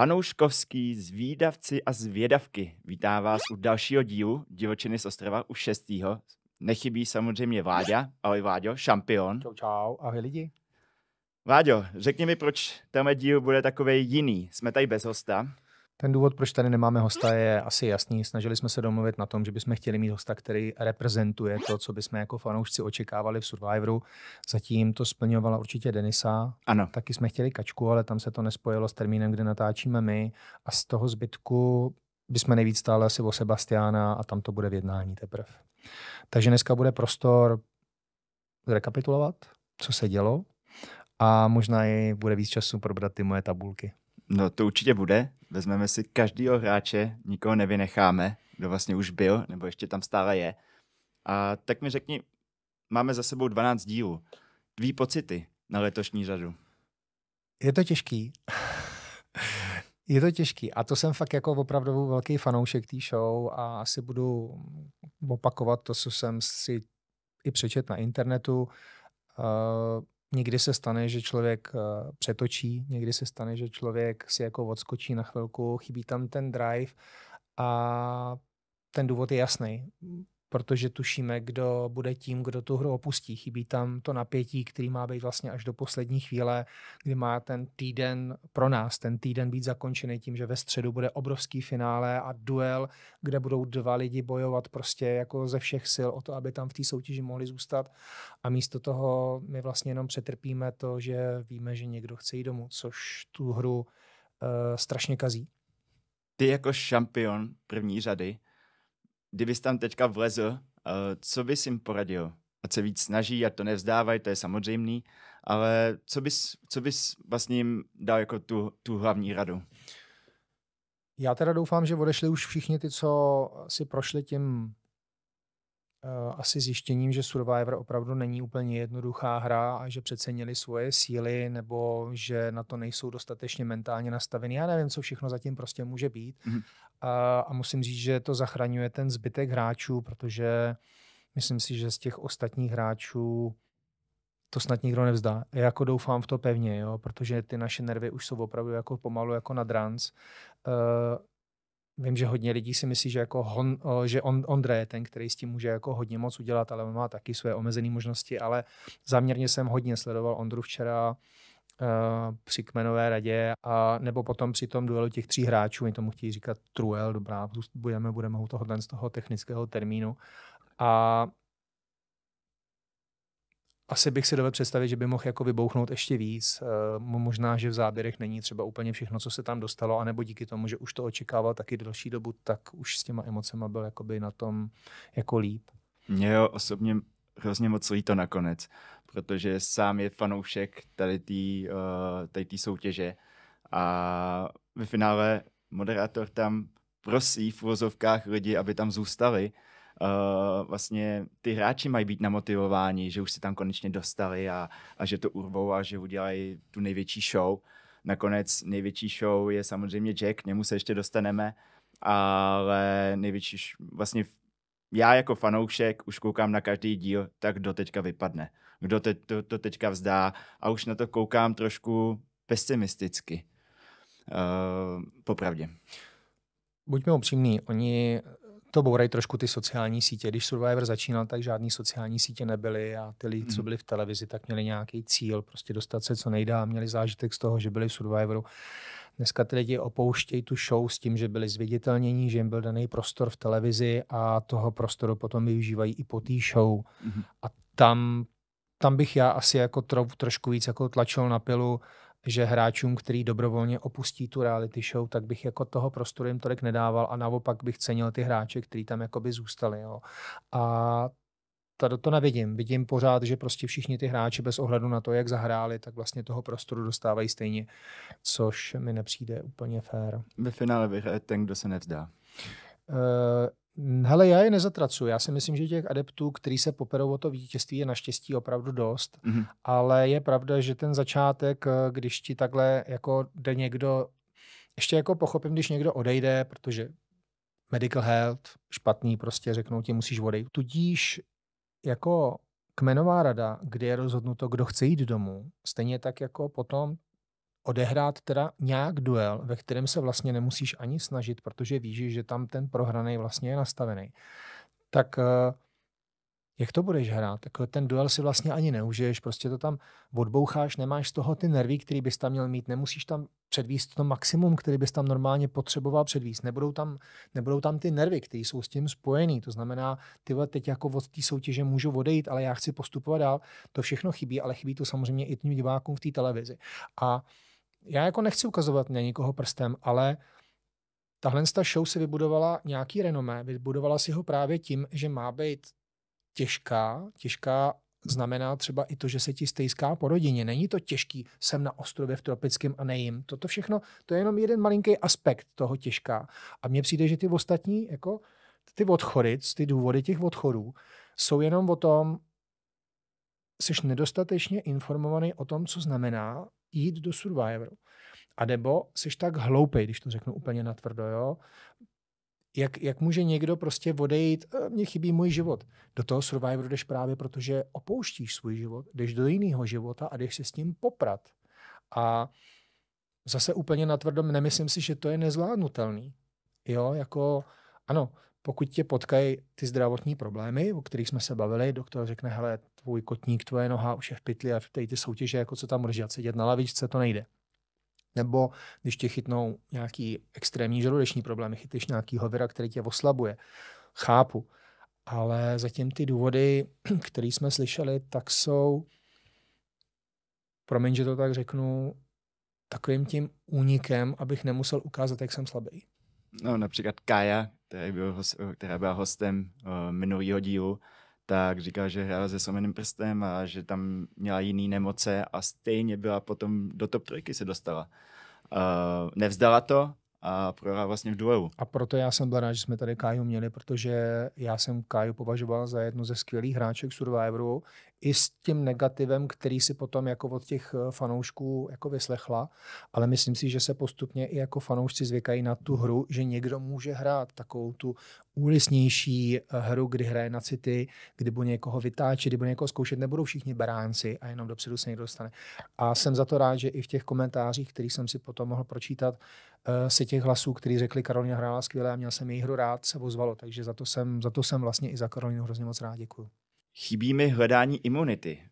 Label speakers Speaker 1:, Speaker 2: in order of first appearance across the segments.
Speaker 1: Fanouškovský zvídavci a zvědavky, vítá vás u dalšího dílu Divočiny z Ostrava, u šestýho. Nechybí samozřejmě Vláďa. Ahoj Vláďo, šampion. Čau, čau. Ahoj lidi. Váďo, řekni mi, proč tenhle díl bude takový jiný. Jsme tady bez hosta.
Speaker 2: Ten důvod, proč tady nemáme hosta, je asi jasný. Snažili jsme se domluvit na tom, že bychom chtěli mít hosta, který reprezentuje to, co bychom jako fanoušci očekávali v Survivoru. Zatím to splňovala určitě Denisa. Ano. Taky jsme chtěli Kačku, ale tam se to nespojilo s termínem, kde natáčíme my. A z toho zbytku bychom nejvíc stále asi o Sebastiána a tam to bude v jednání teprve. Takže dneska bude prostor zrekapitulovat, co se dělo a možná i bude víc času probrat ty moje tabulky.
Speaker 1: No to určitě bude. Vezmeme si každého hráče, nikoho nevynecháme, kdo vlastně už byl, nebo ještě tam stále je. A tak mi řekni, máme za sebou 12 dílů. Tví pocity na letošní řadu?
Speaker 2: Je to těžký. je to těžký. A to jsem fakt jako opravdu velký fanoušek té show a asi budu opakovat to, co jsem si i přečet na internetu. Uh, Někdy se stane, že člověk eh, přetočí, někdy se stane, že člověk si jako odskočí na chvilku, chybí tam ten drive a ten důvod je jasný protože tušíme, kdo bude tím, kdo tu hru opustí. Chybí tam to napětí, který má být vlastně až do poslední chvíle, kdy má ten týden pro nás, ten týden být zakončený tím, že ve středu bude obrovský finále a duel, kde budou dva lidi bojovat prostě jako ze všech sil o to, aby tam v té soutěži mohli zůstat. A místo toho my vlastně jenom přetrpíme to, že víme, že někdo chce jít domů, což tu hru uh, strašně kazí.
Speaker 1: Ty jako šampion první řady, kdybys tam teďka vlezl, uh, co bys jim poradil? A se víc snaží, a to nevzdávají, to je samozřejmý, ale co bys, co bys vlastně jim dal jako tu, tu hlavní radu?
Speaker 2: Já teda doufám, že odešli už všichni ty, co si prošli tím eh, asi zjištěním, že Survivor opravdu není úplně jednoduchá hra a že přecenili svoje síly nebo že na to nejsou dostatečně mentálně nastaveny. Já nevím, co všechno zatím prostě může být, mm-hmm. A, a musím říct, že to zachraňuje ten zbytek hráčů, protože myslím si, že z těch ostatních hráčů to snad nikdo nevzdá. Já jako doufám v to pevně, jo, protože ty naše nervy už jsou opravdu jako pomalu jako na dranc. Uh, Vím, že hodně lidí si myslí, že, jako hon, eh, že Ondra je ten, který s tím může jako hodně moc udělat, ale on má taky své omezené možnosti, ale záměrně jsem hodně sledoval Ondru včera Eh, při kmenové radě a nebo potom při tom duelu těch tří hráčů, oni tomu chtějí říkat truel, dobrá, budeme, budeme u toho z toho technického termínu. A asi bych si dovedl představit, že by mohl jako vybouchnout ještě víc. Eh, možná, že v záběrech není třeba úplně všechno, co se tam dostalo, anebo díky tomu, že už to očekával taky delší dobu, tak už s těma emocema byl jakoby na tom jako líp.
Speaker 1: Mně jo, osobně hrozně moc líto nakonec, protože sám je fanoušek tady té uh, eh, tady tý soutěže a ve finále moderátor tam prosí v uvozovkách lidi, aby tam zůstali. Uh, vlastně ty hráči mají být namotivováni, že už se tam konečně dostali a, a že to urvou a že udělají tu největší show. Nakonec největší show je samozřejmě Jack, k němu se ještě dostaneme, ale největší, vlastně já jako fanoušek už koukám na každý díl, tak do teďka vypadne kdo te, to, to teďka vzdá a už na to koukám trošku pesimisticky. Uh, popravdě.
Speaker 2: Buďme upřímní, oni to bourají trošku ty sociální sítě. Když Survivor začínal, tak žádný sociální sítě nebyly a ty lidi, co mhm. byli v televizi, tak měli nějaký cíl, prostě dostat se co nejdá a měli zážitek z toho, že byli v Survivoru. Dneska ty lidi opouštějí tu show s tím, že byli zviditelnění, že jim byl daný prostor v televizi a toho prostoru potom využívají i po té show. Mm-hmm. A tam tam bych já asi jako tro, trošku víc jako tlačil na pilu, že hráčům, který dobrovolně opustí tu reality show, tak bych jako toho prostoru jim tolik nedával a naopak bych cenil ty hráče, kteří tam jakoby zůstali. Jo. A tady to nevidím. Vidím pořád, že prostě všichni ty hráči bez ohledu na to, jak zahráli, tak vlastně toho prostoru dostávají stejně, což mi nepřijde úplně fér. Ve finále vyhraje ten, kdo se nevzdá. Uh, Hele, já je nezatracuju. Já si myslím, že těch adeptů, kteří se poperou o to vítězství, je naštěstí opravdu dost. Mm-hmm. Ale je pravda, že ten začátek, eh, když ti takhle jako jde někdo, ještě jako pochopím, když někdo odejde, protože medical health, špatný prostě, řeknou ti, musíš odejít. Tudíž jako kmenová rada, kde je rozhodnuto, kdo chce jít domů, stejně tak jako potom odehrát teda nějak duel, ve kterém se vlastně nemusíš ani snažit, protože víš, že tam ten prohraný vlastně je nastavený, tak eh, jak to budeš hrát? Jako ten duel si vlastně ani neužiješ, prostě to tam odboucháš, nemáš z toho ty nervy, který bys tam měl mít, nemusíš tam předvíst to maximum, který bys tam normálně potřeboval předvíst. Nebudou tam, nebudou tam ty nervy, které jsou s tím spojený. To znamená, ty teď jako od té soutěže můžu odejít, ale já chci postupovat dál. To všechno chybí, ale chybí to samozřejmě i tím divákům v té televizi. A uh, já jako nechci ukazovat na nikoho prstem, ale tahle ta show si vybudovala nějaký renomé, vybudovala si ho právě tím, že má být těžká, těžká znamená třeba i to, že se ti stejská po rodině. Není to těžký, jsem na ostrově v tropickém a nejím. Toto všechno, to je jenom jeden malinký aspekt toho těžká. A mně přijde, že ty ostatní, jako ty odchody, ty důvody těch odchodů, jsou jenom o tom, jsi nedostatečně informovaný o tom, co znamená jít do Survivoru. A nebo jsi tak hloupej, když to řeknu úplně natvrdo, jo? Jak, jak může někdo prostě odejít, eh, mně chybí můj život. Do toho Survivoru jdeš právě protože opouštíš svůj život, jdeš do jiného života a jdeš se s ním poprat. A zase úplně natvrdo, nemyslím si, že to je nezvládnutelný. Jo, jako, ano, pokud tě potkají ty zdravotní problémy, o kterých jsme se bavili, doktor řekne, hele, tvůj kotník, tvoje noha už je v pytli a v té ty soutěže, jako co tam držet, sedět na lavičce, to nejde. Nebo když tě chytnou nějaký extrémní žaludeční problémy, chytíš nějaký hovira, který tě oslabuje. Chápu. Ale zatím ty důvody, které jsme slyšeli, tak jsou, promiň, že to tak řeknu, takovým tím únikem, abych nemusel ukázat, jak jsem slabý.
Speaker 1: No, například Kaja, která byla, hostem eh, minulého dílu, tak říká, že hrála se slomeným prstem a že tam měla jiný nemoce a stejně byla potom do top trojky se dostala. Uh, nevzdala to a prohrála vlastně v duelu.
Speaker 2: A proto já jsem byl rád, že jsme tady Káju měli, protože já jsem Káju považoval za jednu ze skvělých hráček Survivoru, i s tím negativem, který si potom jako od těch eh, fanoušků jako vyslechla, ale myslím si, že se postupně i jako fanoušci zvykají na tu hru, že někdo může hrát takovou tu úlisnější eh, hru, kdy hraje na city, kdy bude někoho vytáčet, kdy bude někoho zkoušet, nebudou všichni baránci a jenom dopředu se někdo dostane. A jsem za to rád, že i v těch komentářích, který jsem si potom mohl pročítat, eh, se těch hlasů, který řekli Karolina hrála skvěle a měl jsem její hru rád, se ozvalo. Takže za to jsem, za to jsem vlastně i za Karolinu hrozně moc rád děkuju.
Speaker 1: Chybí mi hledání imunity.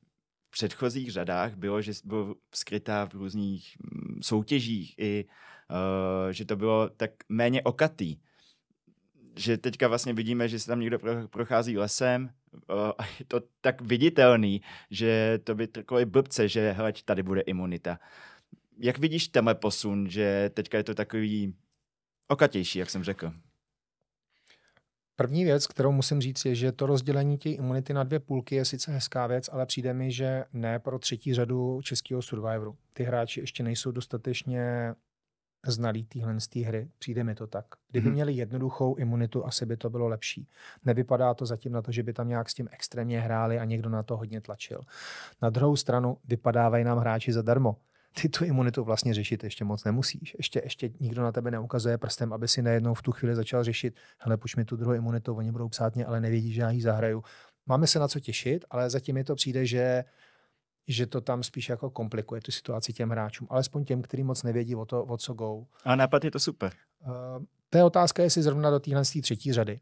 Speaker 1: V předchozích řadách bylo, že byl skrytá v různých mm, soutěžích i uh, že to bylo tak méně okatý. Že teďka vlastně vidíme, že se tam někdo prochází lesem uh, je to tak viditelný, že to by i blbce, že hleď, tady bude imunita. Jak vidíš tenhle posun, že teďka je to takový okatější, jak jsem řekl?
Speaker 2: První věc, kterou musím říct, je, že to rozdělení té imunity na dvě půlky je sice hezká věc, ale přijde mi, že ne pro třetí řadu českého Survivoru. Ty hráči ještě nejsou dostatečně znalí téhle z té hry. Přijde mi to tak. Kdyby hmm. měli jednoduchou imunitu, asi by to bylo lepší. Nevypadá to zatím na to, že by tam nějak s tím extrémně hráli a někdo na to hodně tlačil. Na druhou stranu vypadávají nám hráči zadarmo ty tu imunitu vlastně řešit ještě moc nemusíš. Ještě, ještě nikdo na tebe neukazuje prstem, aby si najednou v tu chvíli začal řešit, hele, puš mi tu druhou imunitu, oni budou psát mě, ale nevědí, že já ji zahraju. Máme se na co těšit, ale zatím mi to přijde, že že to tam spíš jako komplikuje tu situaci těm hráčům, alespoň těm, kteří moc nevědí o, to, o co go.
Speaker 1: A nápad je to super. Uh,
Speaker 2: to je otázka, jestli zrovna do téhle třetí řady.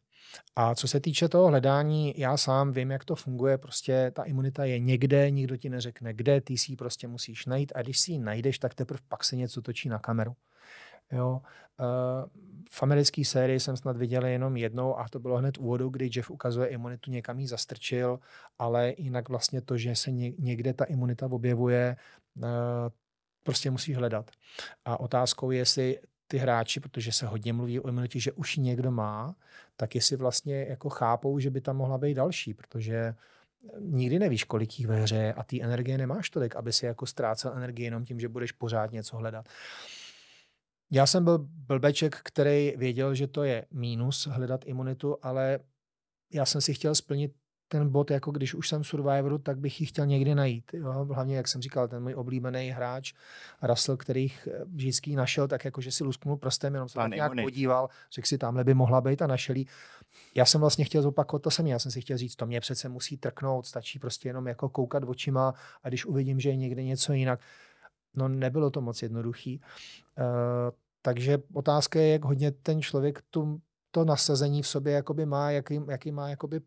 Speaker 2: A co se týče toho hledání, já sám vím, jak to funguje. Prostě ta imunita je někde, nikdo ti neřekne, kde, ty si ji prostě musíš najít. A když si ji najdeš, tak teprve pak se něco točí na kameru. Jo. Eh, v americké sérii jsem snad viděl jenom jednou a to bylo hned úvodu, kdy Jeff ukazuje imunitu, někam ji zastrčil, ale jinak vlastně to, že se někde ta imunita objevuje, eh, prostě musí hledat. A otázkou je, jestli ty hráči, protože se hodně mluví o imunitě, že už někdo má, tak jestli vlastně jako chápou, že by tam mohla být další, protože eh, nikdy nevíš, kolik jich ve hře a ty energie nemáš tolik, aby si jako ztrácel energii jenom tím, že budeš pořád něco hledat. Já jsem byl blbeček, který věděl, že to je mínus hledat imunitu, ale já jsem si chtěl splnit ten bod, jako když už jsem v Survivoru, tak bych ji chtěl někdy najít. Jo? Hlavně, jak jsem říkal, ten můj oblíbený hráč, Russell, kterých eh, vždycky našel, tak jako, že si lusknul prstem, jenom se tak nějak ony. podíval, řekl si, tamhle by mohla být a našel jí. Já jsem vlastně chtěl zopakovat to samé, já jsem si chtěl říct, to mě přece musí trknout, stačí prostě jenom jako koukat očima a když uvidím, že je někde něco jinak. No nebylo to moc jednoduchý. Uh, takže otázka je, jak hodně ten člověk tu to nasazení v sobě jakoby má, jaký, jaký má jakoby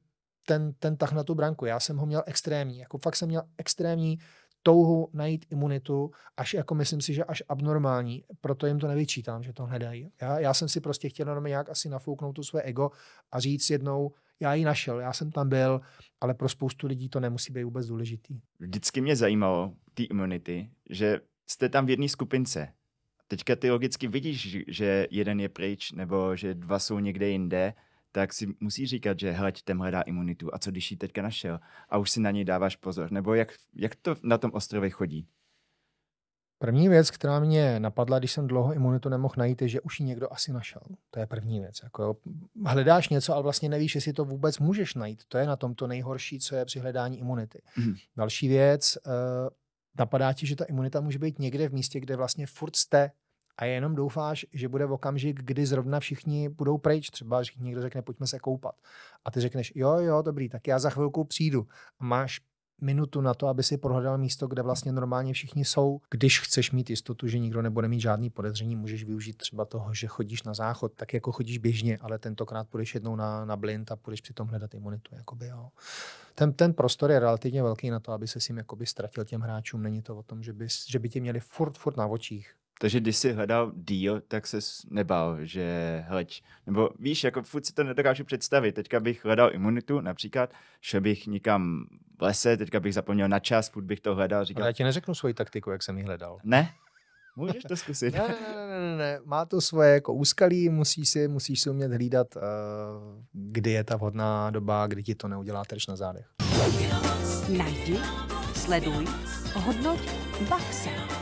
Speaker 2: ten, ten tah na tu branku. Já jsem ho měl extrémní. Jako fakt jsem měl extrémní touhu najít imunitu, až jako myslím si, že až abnormální, proto jim to nevyčítám, že to hledají. Já, já jsem si prostě chtěl jenom nějak asi nafouknout to své ego a říct jednou, já ji našel, já jsem tam byl, ale pro spoustu lidí to nemusí být vůbec důležitý.
Speaker 1: Vždycky mě zajímalo ty imunity, že jste tam v jedné skupince. Teďka ty logicky vidíš, že jeden je pryč, nebo že dva jsou někde jinde, tak si musí říkat, že hele, ten hledá imunitu a co když ji teďka našel a už si na něj dáváš pozor. Nebo jak, jak to na tom ostrově chodí?
Speaker 2: První věc, která mě napadla, když jsem dlouho imunitu nemohl najít, je, že už ji někdo asi našel. To je první věc. Jako jo. Hledáš něco, ale vlastně nevíš, jestli to vůbec můžeš najít. To je na tom to nejhorší, co je při hledání imunity. Mm. Další věc, eh, napadá ti, že ta imunita může být někde v místě, kde vlastně furt jste a jenom doufáš, že bude v okamžik, kdy zrovna všichni budou pryč, třeba že někdo řekne, pojďme se koupat. A ty řekneš, jo, jo, dobrý, tak já za chvilku přijdu. A máš minutu na to, aby si prohledal místo, kde vlastně normálně všichni jsou. Když chceš mít jistotu, že nikdo nebude mít žádný podezření, můžeš využít třeba toho, že chodíš na záchod, tak jako chodíš běžně, ale tentokrát půjdeš jednou na, na blind a půjdeš přitom hledat
Speaker 1: imunitu. Jakoby, jo. Ten,
Speaker 2: ten prostor je relativně velký na to, aby se s ním jakoby ztratil těm hráčům. Není to o tom, že by, že by tě měli furt, furt na očích.
Speaker 1: Takže když jsi hledal deal, tak se nebal, že hleď, nebo víš, jako furt si to nedokážu představit. Teďka bych hledal imunitu například, šel bych nikam v lese, teďka bych zapomněl na čas, furt bych to hledal. Říkal,
Speaker 2: Ale já ti neřeknu svoji taktiku, jak jsem ji hledal. Ne? Můžeš to zkusit. ne, ne, ne, ne, ne, má to svoje jako úskalí, musíš si, musíš si umět hlídat, uh, kdy je ta vhodná doba, kdy ti to neudělá terč na zádech.
Speaker 1: Najdi, sleduj, hodnoť, bach se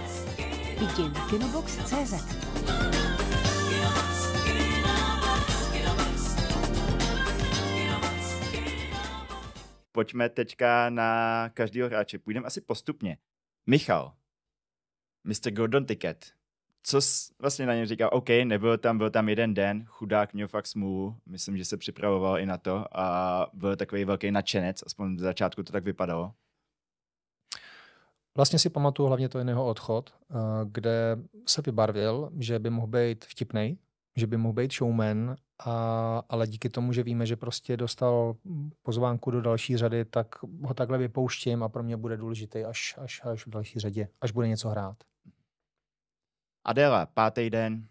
Speaker 1: i děj Kinobox.cz. Pojďme teďka na každého hráče. Půjdeme asi postupně. Michal, Mr. Gordon Ticket, co jsi vlastně na něm říkal? OK, nebyl tam, byl tam jeden den, chudák měl fakt smůlu, myslím, že se připravoval i na to a byl takový velký nadšenec, aspoň v začátku to tak vypadalo.
Speaker 2: Vlastně si pamatuju hlavně to jeho odchod, eh, kde se vybarvil, že by mohl být vtipný, že by mohl být showman, a, ale díky tomu, že víme, že prostě dostal pozvánku do další řady, tak ho takhle vypouštím a pro mě bude důležitý až, až, až v další řadě, až bude něco hrát.
Speaker 1: Adela, pátý den.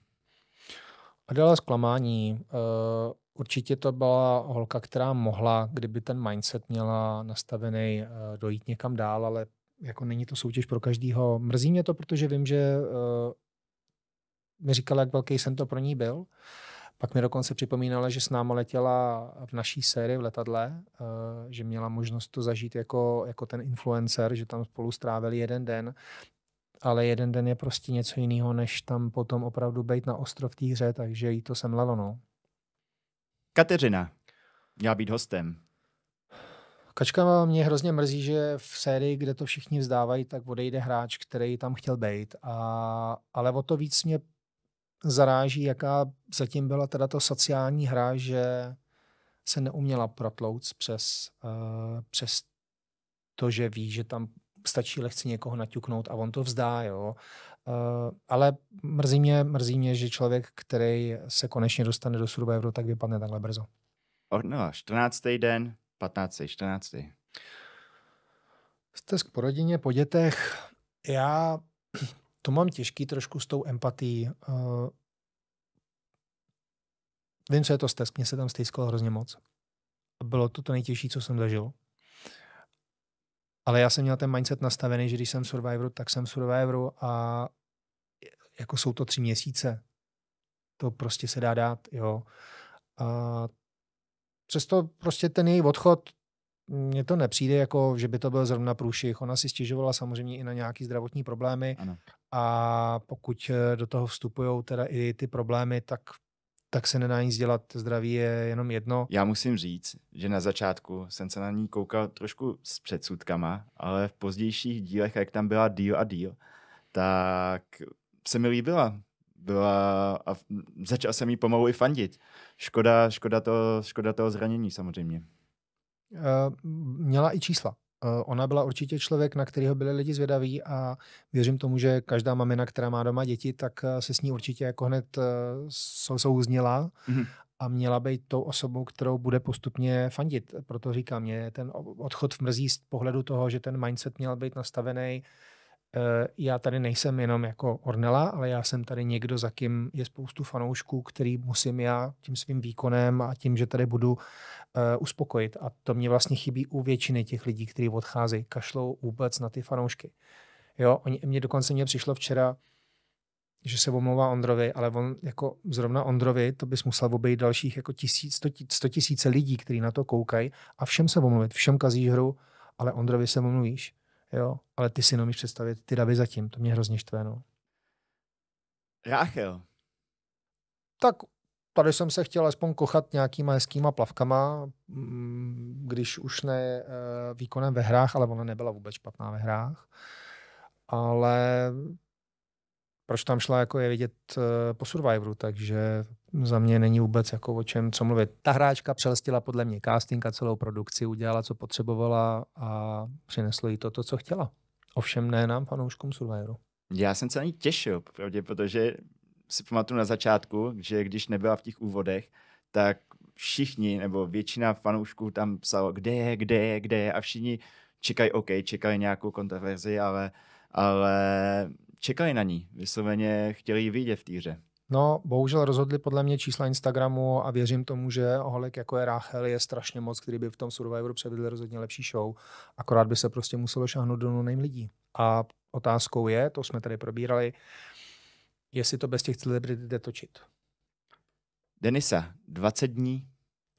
Speaker 2: Adela zklamání. Eh, určitě to byla holka, která mohla, kdyby ten mindset měla nastavený, eh, dojít někam dál, ale jako není to soutěž pro každýho. Mrzí mě to, protože vím, že uh, mi říkala, jak velký jsem to pro ní byl. Pak mi dokonce připomínala, že s náma letěla v naší sérii v letadle, uh, že měla možnost to zažít jako, jako ten influencer, že tam spolu strávili jeden den. Ale jeden den je prostě něco jiného, než tam potom opravdu být na ostrov té hře, takže jí to semlelo. No.
Speaker 1: Kateřina měla být hostem
Speaker 2: Kačka mě hrozně mrzí, že v sérii, kde to všichni vzdávají, tak odejde hráč, který tam chtěl být. A, ale o to víc mě zaráží, jaká zatím byla teda to sociální hra, že se neuměla protlouc přes, uh, přes to, že ví, že tam stačí lehce někoho naťuknout a on to vzdá, jo. Uh, ale mrzí mě, mrzí mě, že člověk, který se konečně dostane do Survivoru, tak vypadne takhle brzo.
Speaker 1: No, 14. den, 15, 14.
Speaker 2: Jste po rodině, po dětech. Já to mám těžký trošku s tou empatí. Uh, eh, vím, co je to stesk, mě se tam stýskalo hrozně moc. Bylo to to nejtěžší, co jsem zažil. Ale já jsem měl ten mindset nastavený, že když jsem Survivoru, tak jsem Survivoru a jako jsou to tři měsíce. To prostě se dá dát, jo. A přesto prostě ten její odchod, mně to nepřijde jako, že by to byl zrovna průšvih. Ona si stěžovala samozřejmě i na nějaké zdravotní problémy ano. a pokud eh, do toho vstupují teda i ty problémy, tak tak se nedá nic dělat, zdraví je jenom jedno.
Speaker 1: Já musím říct, že na začátku jsem se na ní koukal trošku s předsudkama, ale v pozdějších dílech, jak tam byla díl a díl, tak se mi líbila byla a začal jsem jí pomalu i fandit. Škoda, škoda, toho, škoda toho zranění samozřejmě.
Speaker 2: Uh, měla i čísla. Eh, ona byla určitě člověk, na kterého byli lidi zvědaví a věřím tomu, že každá mamina, která má doma děti, tak eh, se s ní určitě jako hned souzněla mm-hmm. a měla být tou osobou, kterou bude postupně fandit. Proto říkám, mě ten odchod v mrzí z pohledu toho, že ten mindset měl být nastavený uh, Eh, já tady nejsem jenom jako Ornella, ale já jsem tady někdo, za kým je spoustu fanoušků, který musím já tím svým výkonem a tím, že tady budu uh, uspokojit. A to mě vlastně chybí u většiny těch lidí, kteří odcházejí, kašlou vůbec na ty fanoušky. Jo, oni, mě dokonce mě přišlo včera, že se omlouvá Ondrovi, ale on jako zrovna Ondrovi, to bys musel obejít dalších jako tisíc, sto, sto tisíce lidí, kteří na to koukají a všem se omluvit, všem kazíš hru, ale Ondrovi se omluvíš. Jo? Ale ty si neumíš představit ty davy zatím. To mě hrozně štve. No. Rachel. Tak tady jsem se chtěl aspoň kochat nějakýma hezkýma plavkama, mm, když už ne eh, výkonem ve hrách, ale ona nebyla vůbec špatná ve hrách. Ale proč tam šla, jako je vidět eh, po Survivoru, takže za mě není vůbec jako o čem co mluvit. Ta hráčka přelestila podle mě casting a celou produkci, udělala, co potřebovala a přineslo jí to, to co chtěla. Ovšem ne nám, fanouškům Survivoru.
Speaker 1: Já jsem se na ní těšil, pravdě, protože si pamatuju na začátku, že když nebyla v těch úvodech, tak všichni nebo většina fanoušků tam psalo, kde je, kde je, kde je a všichni čekají, OK, čekají nějakou kontroverzi, ale, ale čekali na ní, vysloveně chtěli ji vidět v týře.
Speaker 2: No, bohužel rozhodli podle mě čísla Instagramu a věřím tomu, že holek jako je Rachel je strašně moc, který by v tom Survivoru předvedl rozhodně lepší show, akorát by se prostě muselo šáhnout do nejm lidí. A otázkou je, to jsme tady probírali, jestli to bez těch celebrit jde točit. Denisa, 20 dní.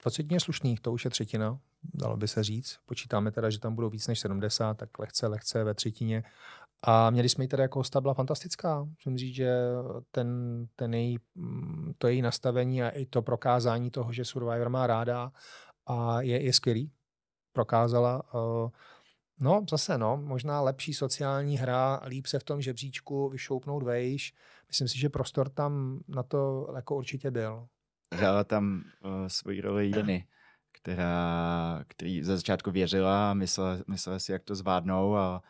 Speaker 2: 20 dní je slušný, to už je třetina, dalo by se říct. Počítáme teda, že tam budou víc než 70, tak lehce, lehce ve třetině. A měli jsme ji tady jako hosta, byla fantastická. Musím říct, že ten, ten její, mm, to její nastavení a i to prokázání toho, že Survivor má ráda a je, je skvělý. Prokázala. Eh, no, zase no, možná lepší sociální hra, líp se v tom žebříčku vyšoupnout vejš. Myslím si, že prostor tam na to jako určitě byl.
Speaker 1: Hrála tam uh, svoji roli Jeny která, který za začátku věřila, myslela, myslela si, jak to zvládnou a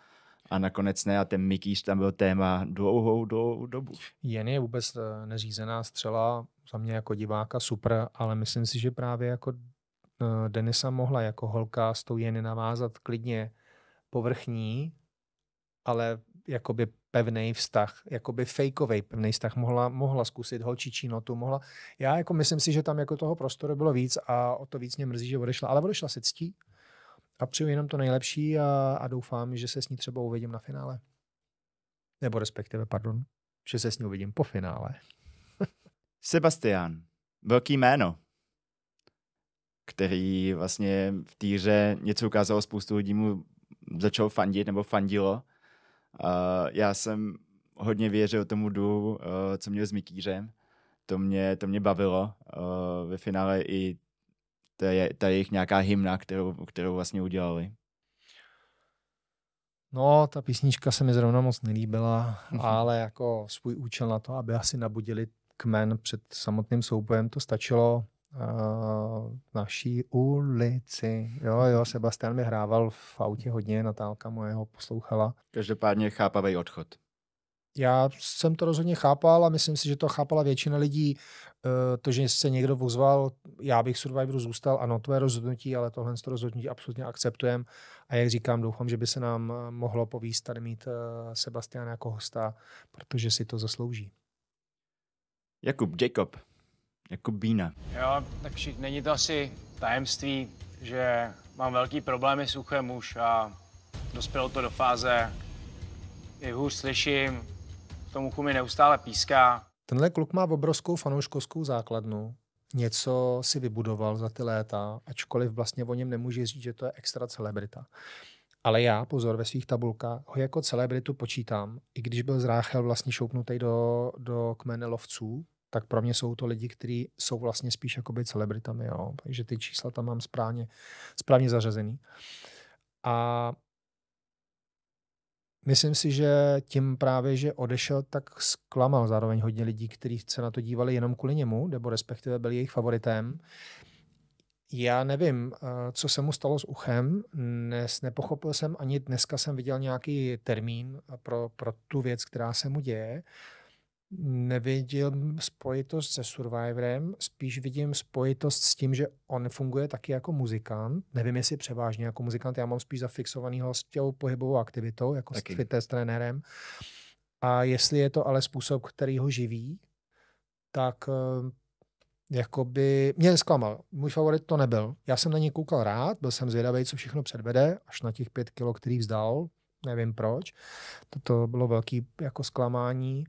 Speaker 1: a nakonec ne a ten Mikýš tam byl téma dlouhou, dlouhou dobu.
Speaker 2: Jen je vůbec eh, neřízená střela za mě jako diváka super, ale myslím si, že právě jako eh, Denisa mohla jako holka s tou Jeny navázat klidně povrchní, ale jakoby pevný vztah, jakoby fejkový pevný vztah, mohla, mohla zkusit holčičí notu, mohla. Já jako myslím si, že tam jako toho prostoru bylo víc a o to víc mě mrzí, že odešla, ale odešla se ctí a přeju jenom to nejlepší a, a doufám, že se s ní třeba uvidím na finále. Nebo respektive, pardon, že se s ní uvidím po finále.
Speaker 1: Sebastian, velký jméno, který vlastně v týře něco ukázalo, spoustu lidí mu začal fandit nebo fandilo. já jsem hodně věřil tomu dů, eh, co měl s Mikýřem. To mě, to mě bavilo. Eh, ve finále i ta, je ta jejich nějaká hymna, kterou, kterou vlastně udělali.
Speaker 2: No, ta písnička se mi zrovna moc nelíbila, mhm. ale jako svůj účel na to, aby asi nabudili kmen před samotným soubojem, to stačilo uh, naší ulici. Jo, jo, mhm. Sebastian mi hrával v autě hodně, Natálka mojeho poslouchala.
Speaker 1: Každopádně chápavý odchod.
Speaker 2: Já jsem to rozhodně chápal a myslím si, že to chápala většina lidí. Eh, to, že se někdo vozval, já bych Survivoru zůstal, ano, to je rozhodnutí, ale tohle to rozhodnutí absolutně akceptujeme. A jak říkám, doufám, že by se nám eh, mohlo povíst tady mít eh, Sebastiana jako hosta, protože si to zaslouží.
Speaker 1: Jakub Jacob, Jakub Bína.
Speaker 2: Jo, tak všich, není to asi tajemství, že mám velký problémy s uchem už a dospělo to do fáze, i hůř slyším, tomu mi neustále píská. Tenhle kluk má obrovskou fanouškovskou základnu, něco si vybudoval za ty léta, ačkoliv vlastně o něm nemůže říct, že to je extra celebrita. Ale já, pozor, ve svých tabulkách ho jako celebritu počítám, i když byl zráchel vlastně šoupnutý do, do kmene lovců, tak pro mě jsou to lidi, kteří jsou vlastně spíš jakoby celebritami, jo. takže ty čísla tam mám správně, správně zařazený. A myslím si, že tím právě, že odešel, tak zklamal zároveň hodně lidí, kteří se na to dívali jenom kvůli němu, nebo respektive byli jejich favoritem. Já nevím, eh, co se mu stalo s uchem. Dnes nepochopil jsem, ani dneska jsem viděl nějaký termín pro, pro tu věc, která se mu děje. Nevidím spojitost se Survivorem, spíš vidím spojitost s tím, že on funguje taky jako muzikant. Nevím, jestli převážně jako muzikant, já mám spíš zafixovanýho s tělou pohybovou aktivitou, jako taky. s fitness trenérem. A jestli je to ale způsob, který ho živí, tak eh, jakoby mě zklamal. Můj favorit to nebyl. Já jsem na něj koukal rád, byl jsem zvědavý, co všechno předvede, až na těch pět kilo, který vzdal, nevím proč. Toto bylo velký jako zklamání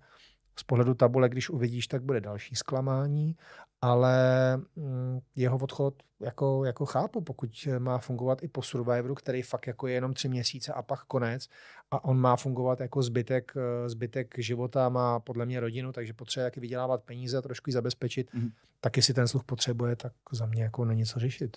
Speaker 2: z pohledu tabule, když uvidíš, tak bude další zklamání, ale mm, jeho odchod jako, jako chápu, pokud má fungovat i po Survivoru, který fakt jako je jenom tři měsíce a pak konec a on má fungovat jako zbytek, eh, zbytek života, má podle mě rodinu, takže potřebuje taky vydělávat peníze a trošku ji zabezpečit, mm. tak jestli ten sluch potřebuje, tak za mě jako není co řešit.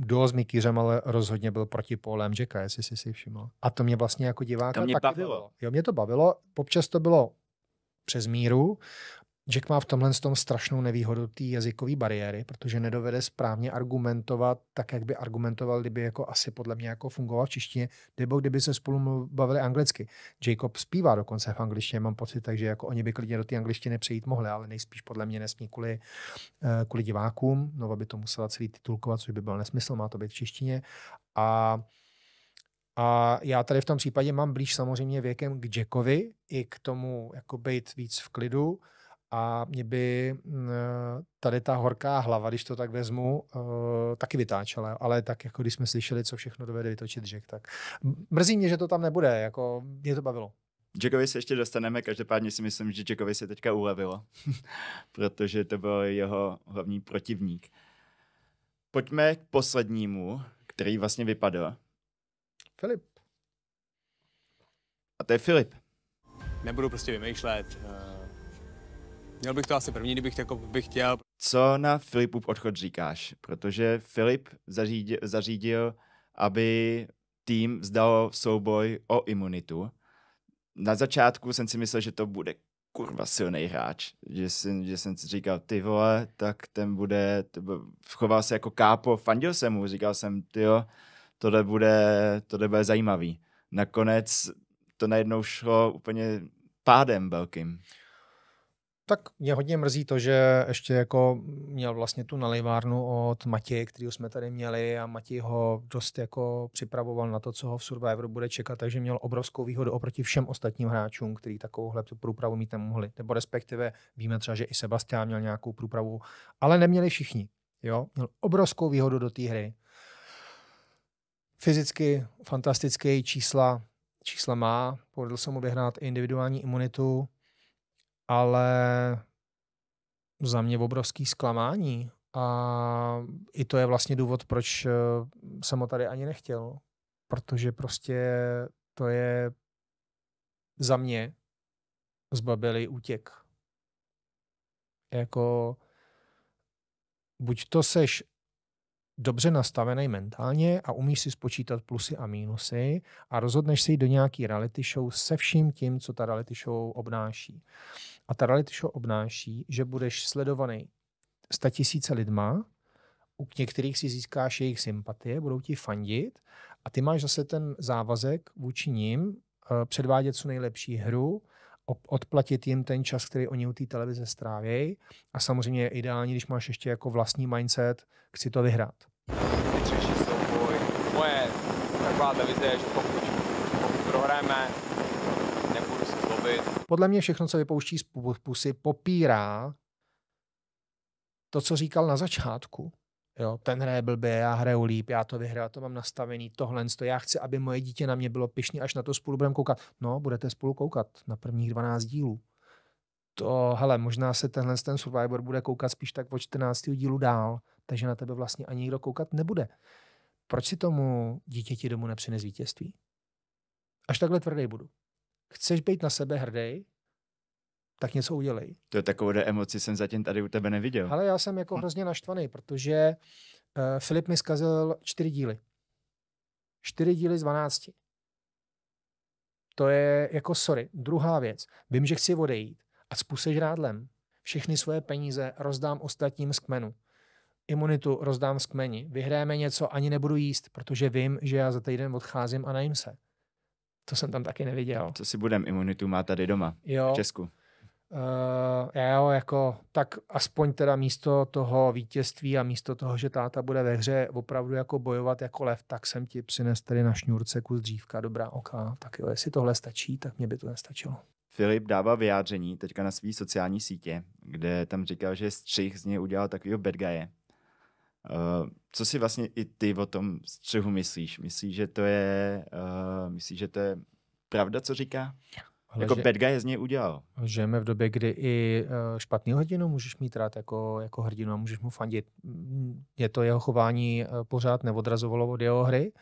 Speaker 2: duo s Mikýřem ale rozhodně byl protipólem Jacka, jestli jsi si všiml. A to mě vlastně jako diváka to mě bavilo. bavilo. Jo, mě to bavilo. Občas to bylo přes míru, Jack má v tomhle tom strašnou nevýhodu té jazykové bariéry, protože nedovede správně argumentovat tak, jak by argumentoval, kdyby jako asi podle mě jako fungoval v češtině, nebo kdyby se spolu bavili anglicky. Jacob zpívá dokonce v angličtině, mám pocit, takže jako oni by klidně do té angličtiny přejít mohli, ale nejspíš podle mě nesmí kvůli, eh, kvůli divákům. Nova by to musela celý titulkovat, což by byl nesmysl, má to být v češtině. A a já tady v tom případě mám blíž samozřejmě věkem k Jackovi i k tomu jako být víc v klidu, a mě by mm, eh, tady ta horká hlava, když to tak vezmu, eh, taky vytáčela, ale tak jako když jsme slyšeli, co všechno dovede vytočit Jack, tak mrzí mě, že to tam nebude, jako mě to bavilo.
Speaker 1: Jackovi se ještě dostaneme, každopádně si myslím, že Jackovi se teďka ulevilo, protože to byl jeho hlavní protivník. Pojďme k poslednímu, který vlastně vypadl. Filip. A to je Filip.
Speaker 2: Nebudu prostě vymýšlet, eh, Měl bych to asi první, kdybych jako bych chtěl.
Speaker 1: Co na Filipův odchod říkáš? Protože Filip zařídil, zařídil, aby tým vzdal souboj o imunitu. Na začátku jsem si myslel, že to bude kurva silný hráč. Že jsem, že jsem si říkal, ty vole, tak ten bude, choval se jako kápo, fandil jsem mu, říkal jsem, ty jo, tohle bude, tohle bude zajímavý. Nakonec to najednou šlo úplně pádem velkým
Speaker 2: tak mě hodně mrzí to, že ještě jako měl vlastně tu nalejvárnu od Mati, který jsme tady měli a Mati ho dost jako připravoval na to, co ho v Survivoru bude čekat, takže měl obrovskou výhodu oproti všem ostatním hráčům, kteří takovouhle tu průpravu mít nemohli. Nebo respektive víme třeba, že i Sebastián měl nějakou průpravu, ale neměli všichni. Jo? Měl obrovskou výhodu do té hry. Fyzicky fantastické čísla, čísla má, povedl se mu vyhrát individuální imunitu, ale za mě obrovský zklamání a i to je vlastně důvod, proč eh, jsem ho tady ani nechtěl, protože prostě to je za mě zbabili útěk. Jako buď to seš dobře nastavený mentálně a umíš si spočítat plusy a mínusy a rozhodneš si jít do nějaký reality show se vším tím, co ta reality show obnáší. A ta reality show obnáší, že budeš sledovaný sta tisíce lidma, u některých si získáš jejich sympatie, budou ti fandit a ty máš zase ten závazek vůči ním eh, předvádět co nejlepší hru, odplatit jim ten čas, který oni u té televize strávějí a samozřejmě je ideální, když máš ještě jako vlastní mindset, chci to vyhrát. Moje televize je, že pokud prohráme, mluvit. Podle mě všechno, co vypouští z pusy, popírá to, co říkal na začátku. Jo, ten hraje blbě, já hraju líp, já to vyhraju, to mám nastavený, tohle, to já chci, aby moje dítě na mě bylo pišný, až na to spolu budeme koukat. No, budete spolu koukat na prvních 12 dílů. To, hele, možná se tenhle ten Survivor bude koukat spíš tak po 14. dílu dál, takže na tebe vlastně ani nikdo koukat nebude. Proč si tomu dítěti domů nepřines vítězství? Až takhle tvrdý budu chceš být na sebe hrdý, tak něco udělej.
Speaker 1: To takové emoci jsem zatím tady u tebe neviděl.
Speaker 2: Ale já jsem jako hm. hrozně naštvaný, protože uh, Filip mi zkazil čtyři díly. Čtyři díly z dvanácti. To je jako sorry. Druhá věc. Vím, že chci odejít a spuse rádlem. Všechny svoje peníze rozdám ostatním z kmenu. Imunitu rozdám z kmeni. Vyhráme něco, ani nebudu jíst, protože vím, že já za týden odcházím a najím se to jsem tam taky neviděl.
Speaker 1: Co si budem, imunitu má tady doma, jo. v Česku.
Speaker 2: Uh, jo, jako, tak aspoň teda místo toho vítězství a místo toho, že táta bude ve hře opravdu jako bojovat jako lev, tak jsem ti přinesl tady na šňůrce kus dřívka, dobrá oka. Tak jo, jestli tohle stačí, tak mě by to nestačilo.
Speaker 1: Filip dává vyjádření teďka na své sociální sítě, kde tam říkal, že střih z něj udělal takového bad guye. Uh, co si vlastně i ty o tom střehu myslíš? Myslíš, že to je, uh, myslíš, že to je pravda, co říká? Ale jako že, bad guy z něj udělal.
Speaker 2: Žijeme v době, kdy i eh, špatný hrdinu můžeš mít rád jako, jako hrdinu a můžeš mu fandit. Je to jeho chování pořád neodrazovalo od jeho hry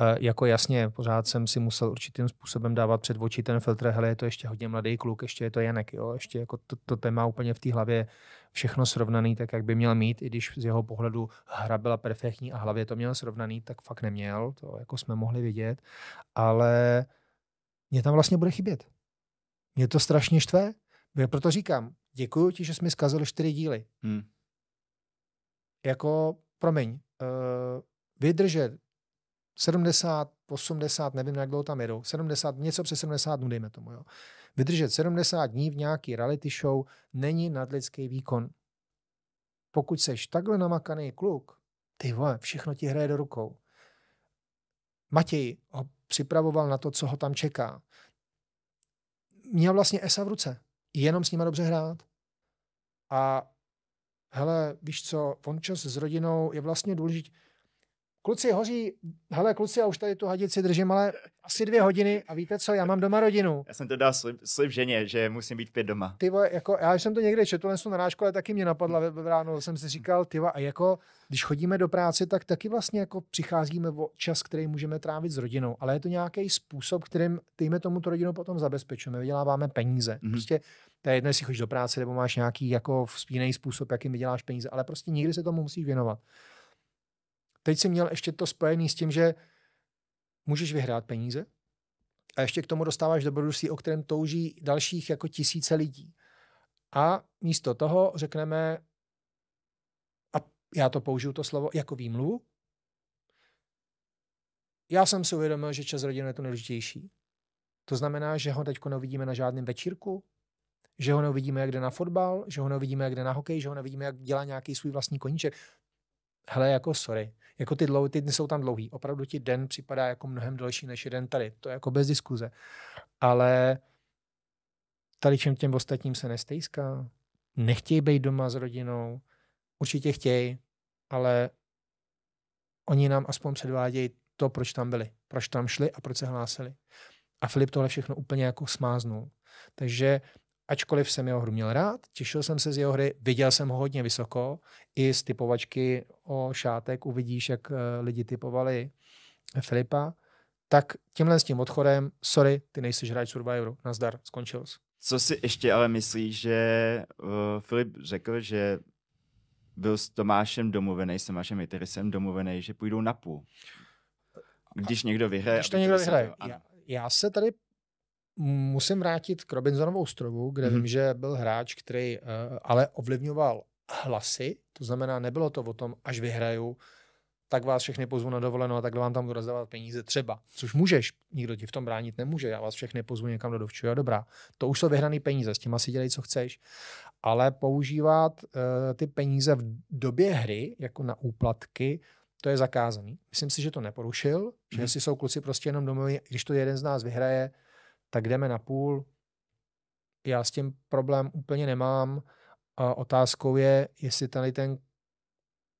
Speaker 2: Eh, jako jasně, pořád jsem si musel určitým způsobem dávat před oči ten filtr, hele, je to ještě hodně mladý kluk, ještě je to Janek, jo, ještě jako to, to téma úplně v té hlavě všechno srovnaný, tak jak by měl mít, i když z jeho pohledu hra byla perfektní a hlavě to měl srovnaný, tak fakt neměl, to jako jsme mohli vidět, ale mě tam vlastně bude chybět. Mě to strašně štve, proto říkám, děkuji ti, že jsi mi zkazil čtyři díly. Hmm. Jako, promiň, uh, vydržet 70, 80, nevím, jak dlouho tam jedou, 70, něco přes 70 dnů, dejme tomu. Jo. Vydržet 70 dní v nějaký reality show není nadlidský výkon. Pokud seš takhle namakaný kluk, ty vole, všechno ti hraje do rukou. Matěj ho připravoval na to, co ho tam čeká. Měl vlastně Esa v ruce. Jenom s nima dobře hrát. A hele, víš co, on čas s rodinou je vlastně důležitý Kluci, hoří, hele kluci, já už tady tu hadici držím, ale asi dvě hodiny a víte co, já mám doma rodinu.
Speaker 1: Já jsem to dal slib, slib ženě, že musím být pět doma.
Speaker 2: Ty vole, jako, já jsem to někde četl, to na ale taky mě napadla ve ráno, jsem si říkal, ty a jako, když chodíme do práce, tak taky vlastně jako přicházíme o čas, který můžeme trávit s rodinou, ale je to nějaký způsob, kterým, týme tomu, tu rodinu potom zabezpečujeme, vyděláváme peníze. Mm-hmm. Prostě to je jedno, jestli chodíš do práce nebo máš nějaký jako vzpínej způsob, jakým vyděláš peníze, ale prostě nikdy se tomu musíš věnovat. Teď jsi měl ještě to spojený s tím, že můžeš vyhrát peníze a ještě k tomu dostáváš dobrodružství, o kterém touží dalších jako tisíce lidí. A místo toho řekneme, a já to použiju to slovo jako výmluvu, já jsem si uvědomil, že čas rodiny je to nejdůležitější. To znamená, že ho teď nevidíme na žádném večírku, že ho nevidíme, jak jde na fotbal, že ho nevidíme, jak jde na hokej, že ho nevidíme, jak dělá nějaký svůj vlastní koníček. Hele, jako sorry jako ty, dlou, ty dny jsou tam dlouhý. Opravdu ti den připadá jako mnohem delší než jeden tady. To je jako bez diskuze. Ale tady čím těm ostatním se nestejská. Nechtějí být doma s rodinou. Určitě chtějí, ale oni nám aspoň předvádějí to, proč tam byli, proč tam šli a proč se hlásili. A Filip tohle všechno úplně jako smáznul. Takže ačkoliv jsem jeho hru měl rád, těšil jsem se z jeho hry, viděl jsem ho hodně vysoko, i z typovačky o šátek uvidíš, jak eh, lidi typovali Filipa, tak tímhle s tím odchodem, sorry, ty nejsi hráč Survivoru, nazdar, skončil jsi.
Speaker 1: Co si ještě ale myslíš, že eh, Filip řekl, že byl s Tomášem domluvený, s Tomášem Iterisem domluvený, že půjdou na půl. Když někdo vyhraje. Když to někdo vyhraje. Já,
Speaker 2: já se tady musím vrátit k Robinsonovou ostrovu, kde hmm. vím, mhm. že byl hráč, který uh, ale ovlivňoval hlasy, to znamená, nebylo to o tom, až vyhraju, tak vás všechny pozvu na dovolenou a takhle vám tam budu rozdávat peníze třeba. Což můžeš, nikdo ti v tom bránit nemůže, já vás všechny pozvu někam do dovču, a dobrá. To už jsou vyhrané peníze, s tím asi dělej, co chceš. Ale používat uh, ty peníze v době hry jako na úplatky, to je zakázaný. Myslím si, že to neporušil, hmm. že mhm. si jsou kluci prostě jenom domluví, když to jeden z nás vyhraje, tak jdeme na půl. Já s tím problém úplně nemám. A otázkou je, jestli tady ten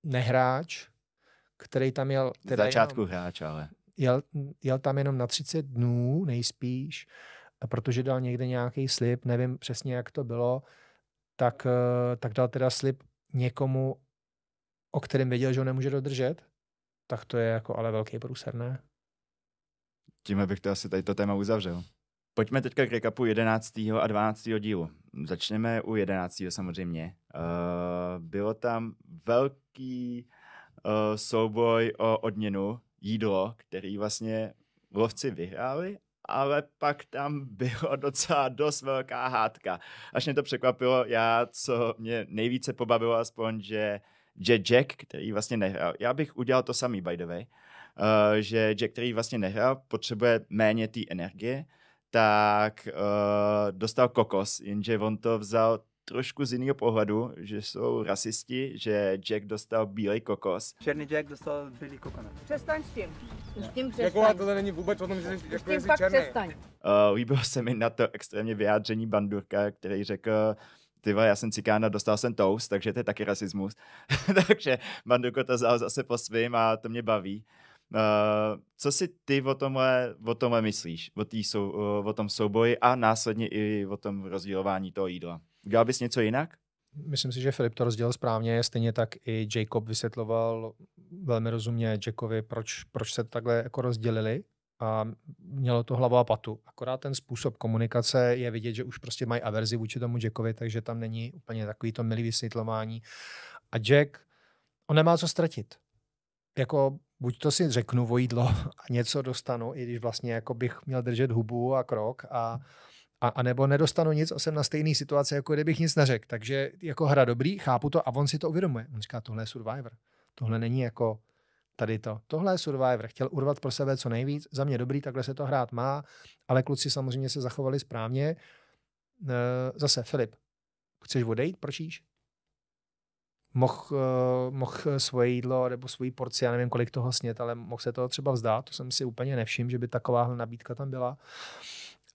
Speaker 2: nehráč, který tam jel... Teda začátku jenom, hráč, ale... Jel, jel tam jenom na 30 dnů nejspíš, protože dal někde nějaký slib, nevím přesně, jak to bylo, tak, eh, tak dal teda slib někomu, o kterém věděl, že ho nemůže dodržet, tak to je jako ale velký průser, ne?
Speaker 1: Tím bych to asi tady to téma uzavřel. Pojďme teďka k recapu 11. a 12. dílu. Začneme u 11. samozřejmě. Uh, bylo tam velký uh, souboj o odměnu jídlo, který vlastně lovci vyhráli, ale pak tam bylo docela dost velká hádka. Až mě to překvapilo, já, co mě nejvíce pobavilo aspoň, že, že Jack, který vlastně nehrál, já bych udělal to samý, by the way, uh, že Jack, který vlastně nehrál, potřebuje méně té energie, tak uh, dostal kokos, jenže on to vzal trošku z jiného pohledu, že jsou rasisti, že Jack dostal bílý kokos. Černý Jack dostal bílý kokos. Přestaň s tím. s tím jako, přestaň. Jako, tohle není vůbec o tom, že jsi, jako jsi černý. Přestaň. Uh, líbilo se mi na to extrémně vyjádření Bandurka, který řekl, ty já jsem cikána, dostal jsem toast, takže to je taky rasismus. takže Bandurko to zase po svým a to mě baví. Eh, co si ty o tomhle, o tomhle myslíš, o, tý sou, eh, o tom souboji a následně i o tom rozdělování toho jídla? Udělal bys něco jinak?
Speaker 2: Myslím si, že Filip to rozdělil správně, stejně tak i Jacob vysvětloval velmi rozumně Jackovi, proč, proč se takhle jako rozdělili a mělo to hlavu a patu. Akorát ten způsob komunikace je vidět, že už prostě mají averzi vůči tomu Jackovi, takže tam není úplně takový to milý vysvětlování. A Jack, on nemá co ztratit jako buď to si řeknu o jídlo a něco dostanu, i když vlastně jako bych měl držet hubu a krok a, a, a nebo nedostanu nic a jsem na stejné situaci, jako kdybych nic neřekl. Takže jako hra dobrý, chápu to a on si to uvědomuje. On říká, tohle je Survivor. Tohle není jako tady to. Tohle je Survivor. Chtěl urvat pro sebe co nejvíc. Za mě dobrý, takhle se to hrát má, ale kluci samozřejmě se zachovali správně. Eh, zase Filip, chceš odejít, proč jíš? mohl eh, moh svoje jídlo nebo svoji porci, já nevím, kolik toho snět, ale mohl se toho třeba vzdát, to jsem si úplně nevšiml, že by takováhle nabídka tam byla.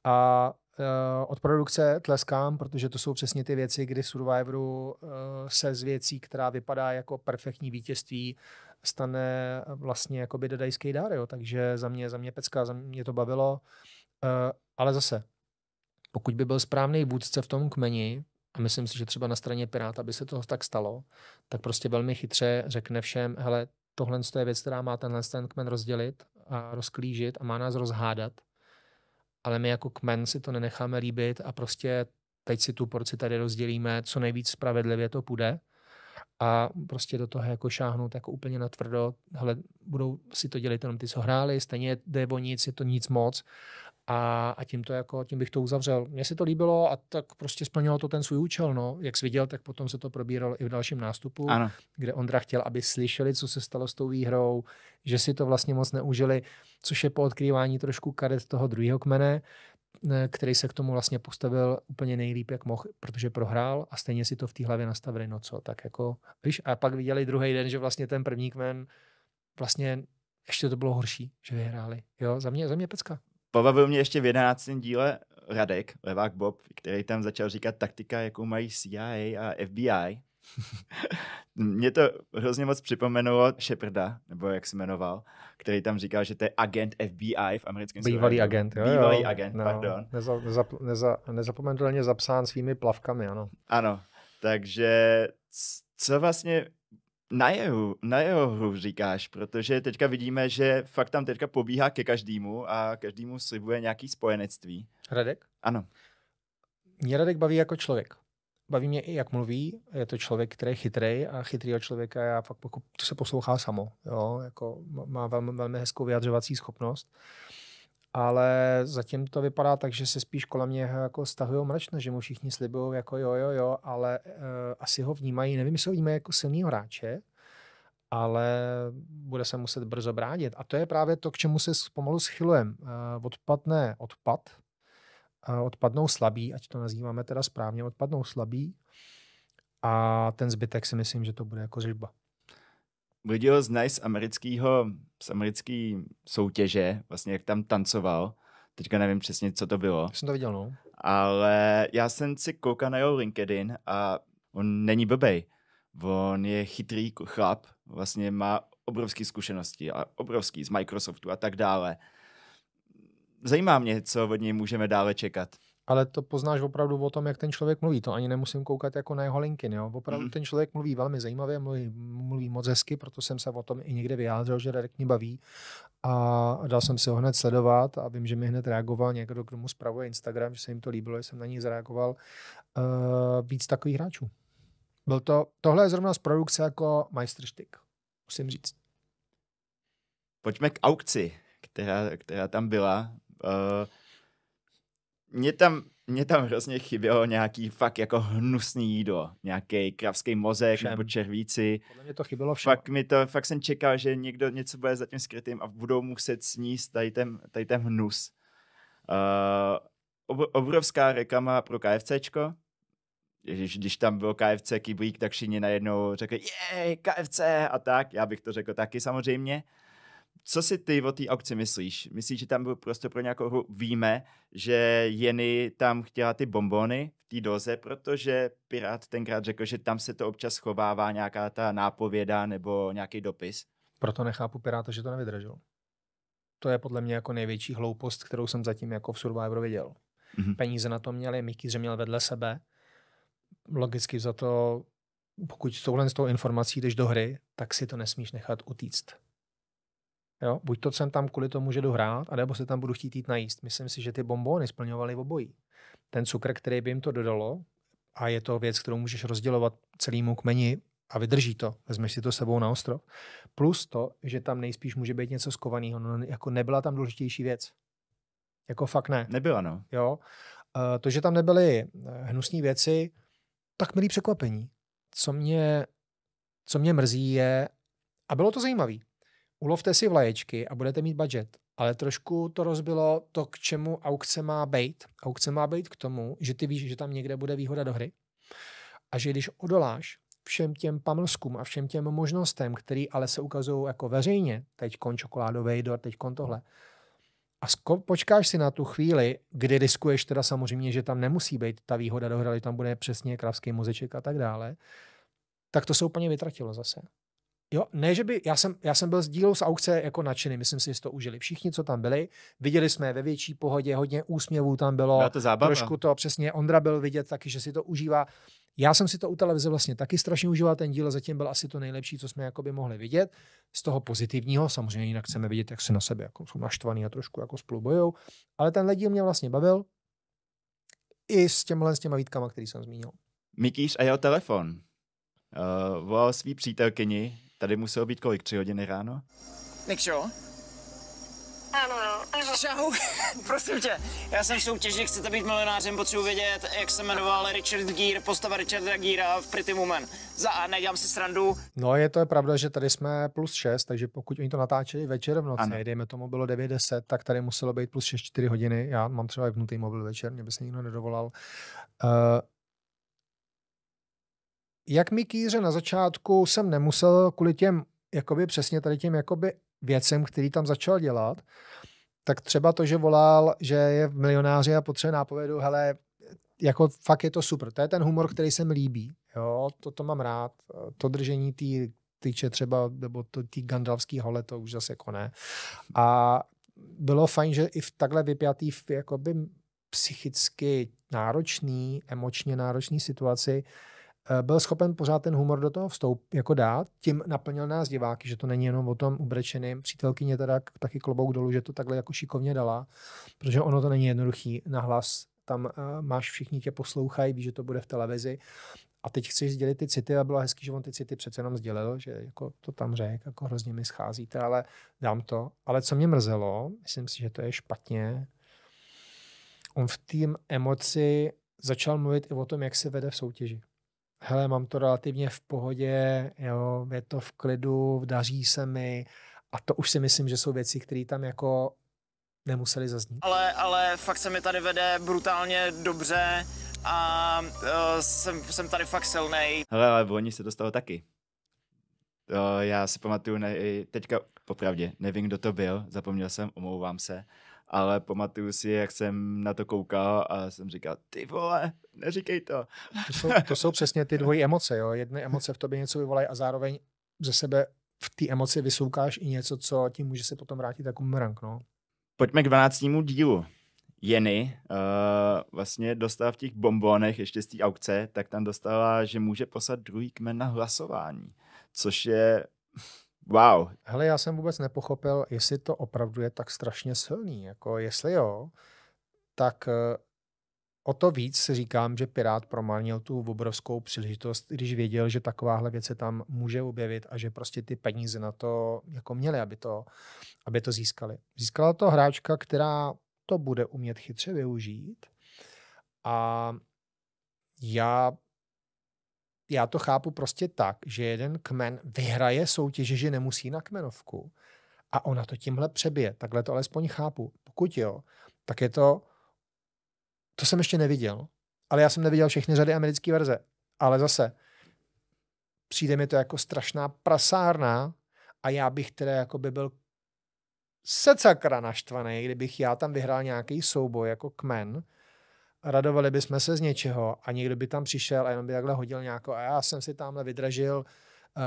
Speaker 2: A eh, od produkce tleskám, protože to jsou přesně ty věci, kdy Survivoru eh, se z věcí, která vypadá jako perfektní vítězství, stane vlastně by dodajský dár, jo. takže za mě, za mě pecka, za mě to bavilo, ale zase, pokud by byl správný vůdce v tom kmeni, a myslím si, že třeba na straně Piráta by se to tak stalo, tak prostě velmi chytře řekne všem, hele, tohle je věc, která má tenhle ten kmen rozdělit a rozklížit a má nás rozhádat, ale my jako kmen si to nenecháme líbit a prostě teď si tu porci tady rozdělíme, co nejvíc spravedlivě to půjde a prostě do toho jako šáhnout jako úplně na tvrdo, hele, budou si to dělit jenom ty, co hráli, stejně jde o nic, je to nic moc a, a tím, to jako, tím bych to uzavřel. Mně se to líbilo a tak prostě splnilo to ten svůj účel. No. Jak jsi viděl, tak potom se to probíralo i v dalším nástupu, ano. kde Ondra chtěl, aby slyšeli, co se stalo s tou výhrou, že si to vlastně moc neužili, což je po odkrývání trošku karet toho druhého kmene, který se k tomu vlastně postavil úplně nejlíp, jak mohl, protože prohrál a stejně si to v té hlavě nastavili, no co, tak jako, víš, a pak viděli druhý den, že vlastně ten první kmen vlastně ještě to bylo horší, že vyhráli. Jo, za mě, za mě pecka
Speaker 1: pobavil mě ještě v jedenáctém díle Radek, levák Bob, který tam začal říkat taktika, jakou mají CIA a FBI. mě to hrozně moc připomenulo Sheparda, nebo jak se jmenoval, který tam říkal, že to je agent FBI v americkém Bývalý agent, jo, Bývalý jo, agent, no, pardon.
Speaker 2: Neza, neza, neza, nezapomenutelně zapsán svými plavkami,
Speaker 1: ano. Ano, takže co vlastně na jeho, na jeho hru říkáš, protože teďka vidíme, že fakt tam teďka pobíhá ke každému a každému slibuje nějaký spojenectví.
Speaker 2: Radek? Ano. Mě Radek baví jako člověk. Baví mě i jak mluví, je to člověk, který je chytrý a chytrýho člověka já fakt, jako, to se poslouchá samo. Jo? Jako, má velmi, velmi hezkou vyjadřovací schopnost. Uh, ale zatím to vypadá tak, že se spíš kolem mě jako stahují mračno, že mu všichni slibují jako jo, jo, jo, ale uh, asi ho vnímají, nevím, jestli ho vnímají jako silný hráče, ale bude se muset brzo bránit. A to je právě to, k čemu se pomalu schylujeme. Uh, odpadne odpad, uh, odpadnou slabí, ať to nazýváme teda správně, odpadnou slabí a ten zbytek si myslím, že to bude jako řežba.
Speaker 1: Viděl z Nice amerického, z americké soutěže, vlastně jak tam tancoval. Teďka nevím přesně, co to bylo. Já jsem to viděl, no. Ale já jsem si koukal na jeho LinkedIn a on není blbej. On je chytrý chlap, vlastně má obrovské zkušenosti a obrovský z Microsoftu a tak dále. Zajímá mě, co od něj můžeme dále čekat
Speaker 2: ale to poznáš opravdu o tom, jak ten člověk mluví. To ani nemusím koukat jako na jeho linky. Jo? Opravdu mm ten člověk mluví velmi zajímavě, mluví, mluví moc hezky, proto jsem se o tom i někde vyjádřil, že Radek mě baví. A dal jsem si ho hned sledovat a vím, že mi hned reagoval někdo, kdo mu zpravuje Instagram, že se jim to líbilo, že jsem na něj zareagoval. Uh, víc takových hráčů. Byl to, tohle je zrovna z produkce jako majstrštyk,
Speaker 1: musím říct. Pojďme k aukci, která, která tam byla. Uh mě tam, mě tam hrozně chybělo nějaký fakt jako hnusný jídlo. Nějaký kravský mozek všem. nebo červíci. Podle mě to chybělo všem. Fakt, mi to, fakt jsem čekal, že někdo něco bude za tím skrytým a budou muset sníst tady ten, tady ten hnus. Uh, obrovská reklama pro KFCčko. Ježiš, když tam byl KFC kyblík, tak všichni najednou řekli, jej, KFC a tak. Já bych to řekl taky samozřejmě. Co si ty o té akci myslíš? Myslíš, že tam byl prostě pro nějakou hru? Víme, že Jenny tam chtěla ty bombony v té doze, protože Pirát tenkrát řekl, že tam se to občas schovává nějaká ta nápověda nebo nějaký dopis.
Speaker 2: Proto nechápu Piráta, že to nevydražil. To je podle mě jako největší hloupost, kterou jsem zatím jako v Survivor viděl. Mm-hmm. Peníze na to měli, že měl vedle sebe. Logicky za to, pokud s touhle s tou informací jdeš do hry, tak si to nesmíš nechat utíct Jo? Buď to jsem tam kvůli tomu, že jdu hrát, anebo se tam budu chtít jít najíst. Myslím si, že ty bombony splňovaly obojí. Ten cukr, který by jim to dodalo, a je to věc, kterou můžeš rozdělovat celému kmeni a vydrží to, vezmeš si to sebou na ostrov. Plus to, že tam nejspíš může být něco skovaného, no, jako nebyla tam důležitější věc. Jako fakt ne. Nebyla, no. Jo. Eh, to, že tam nebyly eh, hnusné věci, tak milý překvapení. Co mě, co mě mrzí je, a bylo to zajímavé, ulovte si vlaječky a budete mít budget. Ale trošku to rozbilo to, k čemu aukce má být. Aukce má být k tomu, že ty víš, že tam někde bude výhoda do hry a že když odoláš všem těm pamlskům a všem těm možnostem, které ale se ukazují jako veřejně, teď kon čokoládový dor, teď kon tohle, a sko- počkáš si na tu chvíli, kdy riskuješ teda samozřejmě, že tam nemusí být ta výhoda dohrali, tam bude přesně kravský muzeček a tak dále, tak to se úplně vytratilo zase. Jo, ne, že by, já jsem, já jsem byl s dílou z aukce jako nadšený, myslím si, že to užili všichni, co tam byli. Viděli jsme ve větší pohodě, hodně úsměvů tam bylo. Byla to zábava. Trošku to, přesně, Ondra byl vidět taky, že si to užívá. Já jsem si to u televize vlastně taky strašně užíval, ten díl zatím byl asi to nejlepší, co jsme jakoby mohli vidět. Z toho pozitivního, samozřejmě jinak chceme vidět, jak se na sebe jako jsou naštvaný a trošku jako spolu bojou, ale ten díl mě vlastně bavil i s těmhle s těma výtkama, který jsem zmínil.
Speaker 1: Mikýš a jeho telefon. Uh, volal svý přítelkyni, Tady muselo být kolik? Tři hodiny ráno? Nikšo? Ano, ano. Čau, prosím tě, já jsem soutěžník, chcete být milionářem, potřebuji vědět, jak se jmenoval Richard Gear, postava Richarda Geera v Pretty Woman. Za A, nedělám si srandu.
Speaker 2: No je to je pravda, že tady jsme plus 6, takže pokud oni to natáčeli večer v noci, ano. dejme tomu bylo 9.10, tak tady muselo být plus 6 4 hodiny, já mám třeba vypnutý mobil večer, mě by se nikdo nedovolal. Uh, jak mi kýře na začátku jsem nemusel kvůli těm, jakoby přesně tady těm jakoby věcem, který tam začal dělat, tak třeba to, že volal, že je v milionáři a potřebuje nápovědu, hele, jako fakt je to super. To je ten humor, který se mi líbí. Jo, to, to mám rád. To držení tý, tyče třeba, nebo to, tý gandalfský hole, to už zase jako koné. A bylo fajn, že i v takhle vypjatý, jakoby psychicky náročný, emočně náročný situaci, Eh, byl schopen pořád ten humor do toho vstoup, jako dát, tím naplnil nás diváky, že to není jenom o tom ubrečeným, přítelkyně teda taky klobouk dolů, že to takhle jako šikovně dala, protože ono to není jednoduchý nahlas, tam uh, máš, všichni tě poslouchají, víš, že to bude v televizi a teď chceš sdělit ty city a bylo hezký, že on ty city přece jenom sdělil, že jako to tam řek, jako hrozně mi scházíte, ale dám to. Ale co mě mrzelo, myslím si, že to je špatně, on v tým emoci začal mluvit i o tom, jak se vede v soutěži hele, mám to relativně v pohodě, jo, je to v klidu, daří se mi a to už si myslím, že jsou věci, které tam jako nemuseli zaznít.
Speaker 1: Ale, ale fakt se mi tady vede brutálně dobře a uh, jsem, jsem tady fakt silný. Hele, ale oni se dostalo taky. To e, já si pamatuju, ne, teďka popravdě, nevím, kdo to byl, zapomněl jsem, omlouvám se, ale pamatuju si, jak jsem na to koukal a jsem říkal, ty vole, neříkej to. To jsou,
Speaker 2: to jsou přesně ty dvojí emoce, jo. Jedny emoce v tobě něco vyvolají a zároveň ze sebe v té emoci vysoukáš i něco, co ti může se potom vrátit jako mrank, no.
Speaker 1: Pojďme k 12. dílu. Jenny uh, vlastně dostala v těch bombonech ještě z té aukce, tak tam dostala, že může poslat druhý kmen na hlasování, což je Wow.
Speaker 2: Hele, já jsem vůbec nepochopil, jestli to opravdu je tak strašně silný. Jako, jestli jo, tak eh, o to víc si říkám, že Pirát promarnil tu obrovskou příležitost, když věděl, že takováhle věc se tam může objevit a že prostě ty peníze na to jako měli, aby to, aby to získali. Získala to hráčka, která to bude umět chytře využít a já já to chápu prostě tak, že jeden kmen vyhraje soutěže, že nemusí na kmenovku a ona to tímhle přebije. Takhle to alespoň chápu. Pokud jo, tak je to, to jsem ještě neviděl, ale já jsem neviděl všechny řady americké verze. Ale zase, přijde mi to jako strašná prasárna a já bych teda jako by byl secakra naštvaný, kdybych já tam vyhrál nějaký souboj jako kmen, radovali bychom se z něčeho a někdo by tam přišel a jenom by takhle hodil nějakou a já jsem si tamhle vydražil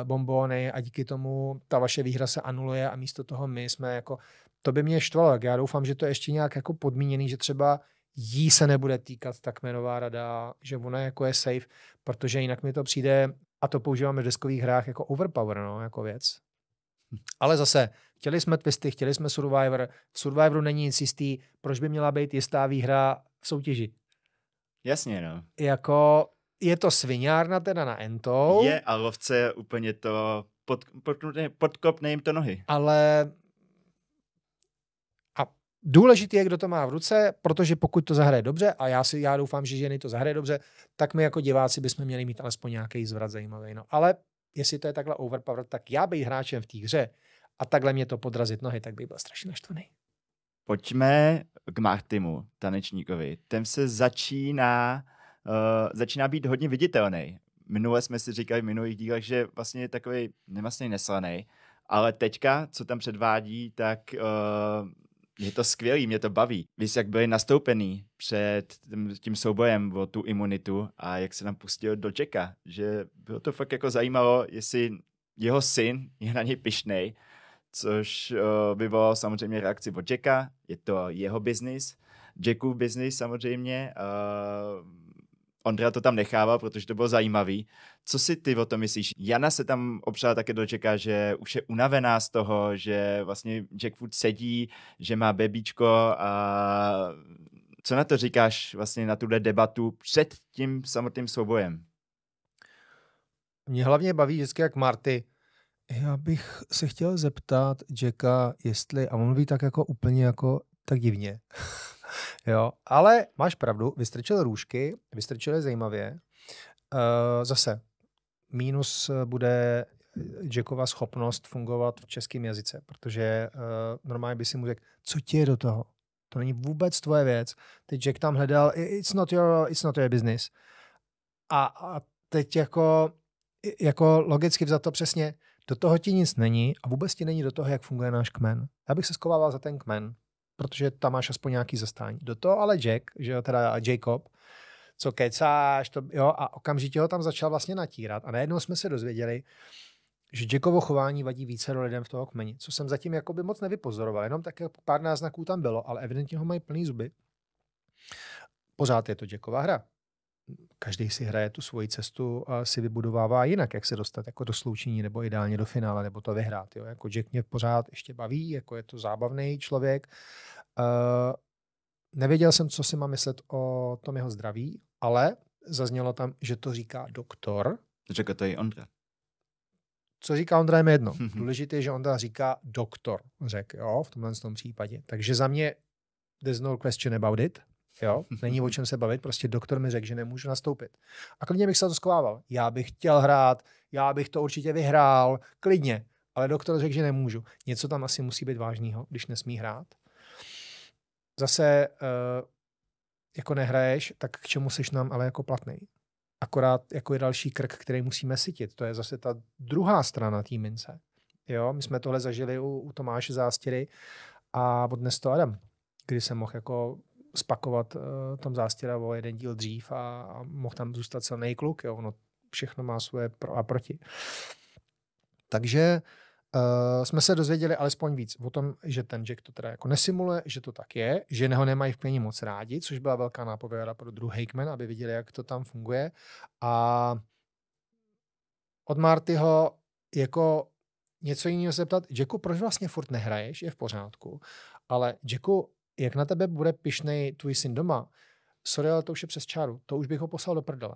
Speaker 2: eh, bombony a díky tomu ta vaše výhra se anuluje a místo toho my jsme jako, to by mě štvalo, tak já doufám, že to je ještě nějak jako podmíněný, že třeba jí se nebude týkat tak kmenová rada, že ona jako je safe, protože jinak mi to přijde, a to používáme v deskových hrách jako overpower, no, jako věc. Ale zase, chtěli jsme twisty, chtěli jsme Survivor, v Survivoru není nic jistý, proč by měla být jistá výhra v soutěži? Jasně, no. Jako je to svinárna teda na Entou. Je
Speaker 1: a lovce je úplně to pod, pod, podkopne jim to nohy.
Speaker 2: Ale Důležité důležitý je, kdo to má v ruce, protože pokud to zahraje dobře, a já si já doufám, že ženy to zahraje dobře, tak my jako diváci bychom měli mít alespoň nějaký zvrat zajímavý. No. Ale jestli to je takhle overpower, tak já bych hráčem v té hře a takhle mě to podrazit nohy, tak bych byl strašně naštvaný.
Speaker 1: Pojďme k Martimu, tanečníkovi. Ten se začíná, uh, začíná být hodně viditelný. Minule jsme si říkali v minulých dílech, že vlastně je takový nemastný neslaný, ale teďka, co tam předvádí, tak uh, je to skvělý, mě to baví. Víš, jak byli nastoupený před tím soubojem o tu imunitu a jak se tam pustil do Jacka, že bylo to fakt jako zajímalo, jestli jeho syn je na něj pišnej, což uh, vyvolalo samozřejmě reakci od Jacka, je to jeho biznis, Jackův biznis samozřejmě. Uh, Ondra to tam nechával, protože to bylo zajímavý. Co si ty o tom myslíš? Jana se tam opřela také dočeká, že už je unavená z toho, že vlastně Jack Food sedí, že má bebíčko a co na to říkáš vlastně na tuhle debatu před tím samotným soubojem?
Speaker 2: Mě hlavně baví vždycky, jak Marty já bych se chtěl zeptat Jacka, jestli, a on mluví tak jako úplně jako tak divně, jo, ale máš pravdu, vystrčil růžky, vystrčil je zajímavě. Uh, zase, mínus eh, bude eh, Jackova schopnost fungovat v českém jazyce, protože uh, normálně by si mu řekl, co ti je do toho? To není vůbec tvoje věc. Teď Jack tam hledal, it's not your, it's not your business. A, a teď jako, jako logicky vzato přesně, do toho ti nic není a vůbec ti není do toho, jak funguje náš kmen. Já bych se skovával za ten kmen, protože tam máš aspoň nějaký zastání. Do toho ale Jack, že jo, teda Jacob, co kecáš, to, jo, a okamžitě ho tam začal vlastně natírat. A najednou jsme se dozvěděli, že Jackovo chování vadí více lidem v toho kmeni, co jsem zatím jako by moc nevypozoroval, jenom tak pár náznaků tam bylo, ale evidentně ho mají plný zuby. Pořád je to Jackova hra každý si hraje tu svoji cestu a si vybudovává jinak, jak se dostat jako do sloučení nebo ideálně do finále nebo to vyhrát. Jo? Jako Jack mě pořád ještě baví, jako je to zábavný člověk. Uh, nevěděl jsem, co si má myslet o tom jeho zdraví, ale zaznělo tam, že to
Speaker 1: říká doktor. Řekl to i Ondra.
Speaker 2: Co říká Ondra, je jedno. Důležité je, že Ondra říká doktor, řekl, jo, v tomhle tom případě. Takže za mě there's no question about it. Jo? Mhm. Není o čem se bavit, prostě doktor mi řekl, že nemůžu nastoupit. A klidně bych se to schovával. Já bych chtěl hrát, já bych to určitě vyhrál, klidně. Ale doktor řekl, že nemůžu. Něco tam asi musí být vážného, když nesmí hrát. Zase uh, jako nehraješ, tak k čemu seš nám ale jako platný? Akorát jako je další krk, který musíme sytit. To je zase ta druhá strana té mince. Jo, my jsme tohle zažili u, u Tomáše Zástěry a odnes to Adam, kdy jsem mohl jako spakovat uh, tam zástěra o jeden díl dřív a, a mohl tam zůstat silný kluk. Jo. No, všechno má svoje pro a proti. Takže uh, jsme se dozvěděli alespoň víc o tom, že ten Jack to teda jako nesimuluje, že to tak je, že neho nemají v pění moc rádi, což byla velká nápověda pro druhý Hakeman, aby viděli, jak to tam funguje. A od Martyho jako něco jiného zeptat, Jacku, proč vlastně furt nehraješ, je v pořádku, ale Jacku, jak na tebe bude pišnej tvůj syn doma, sorry, ale to už je přes čáru, to už bych ho poslal do prdele.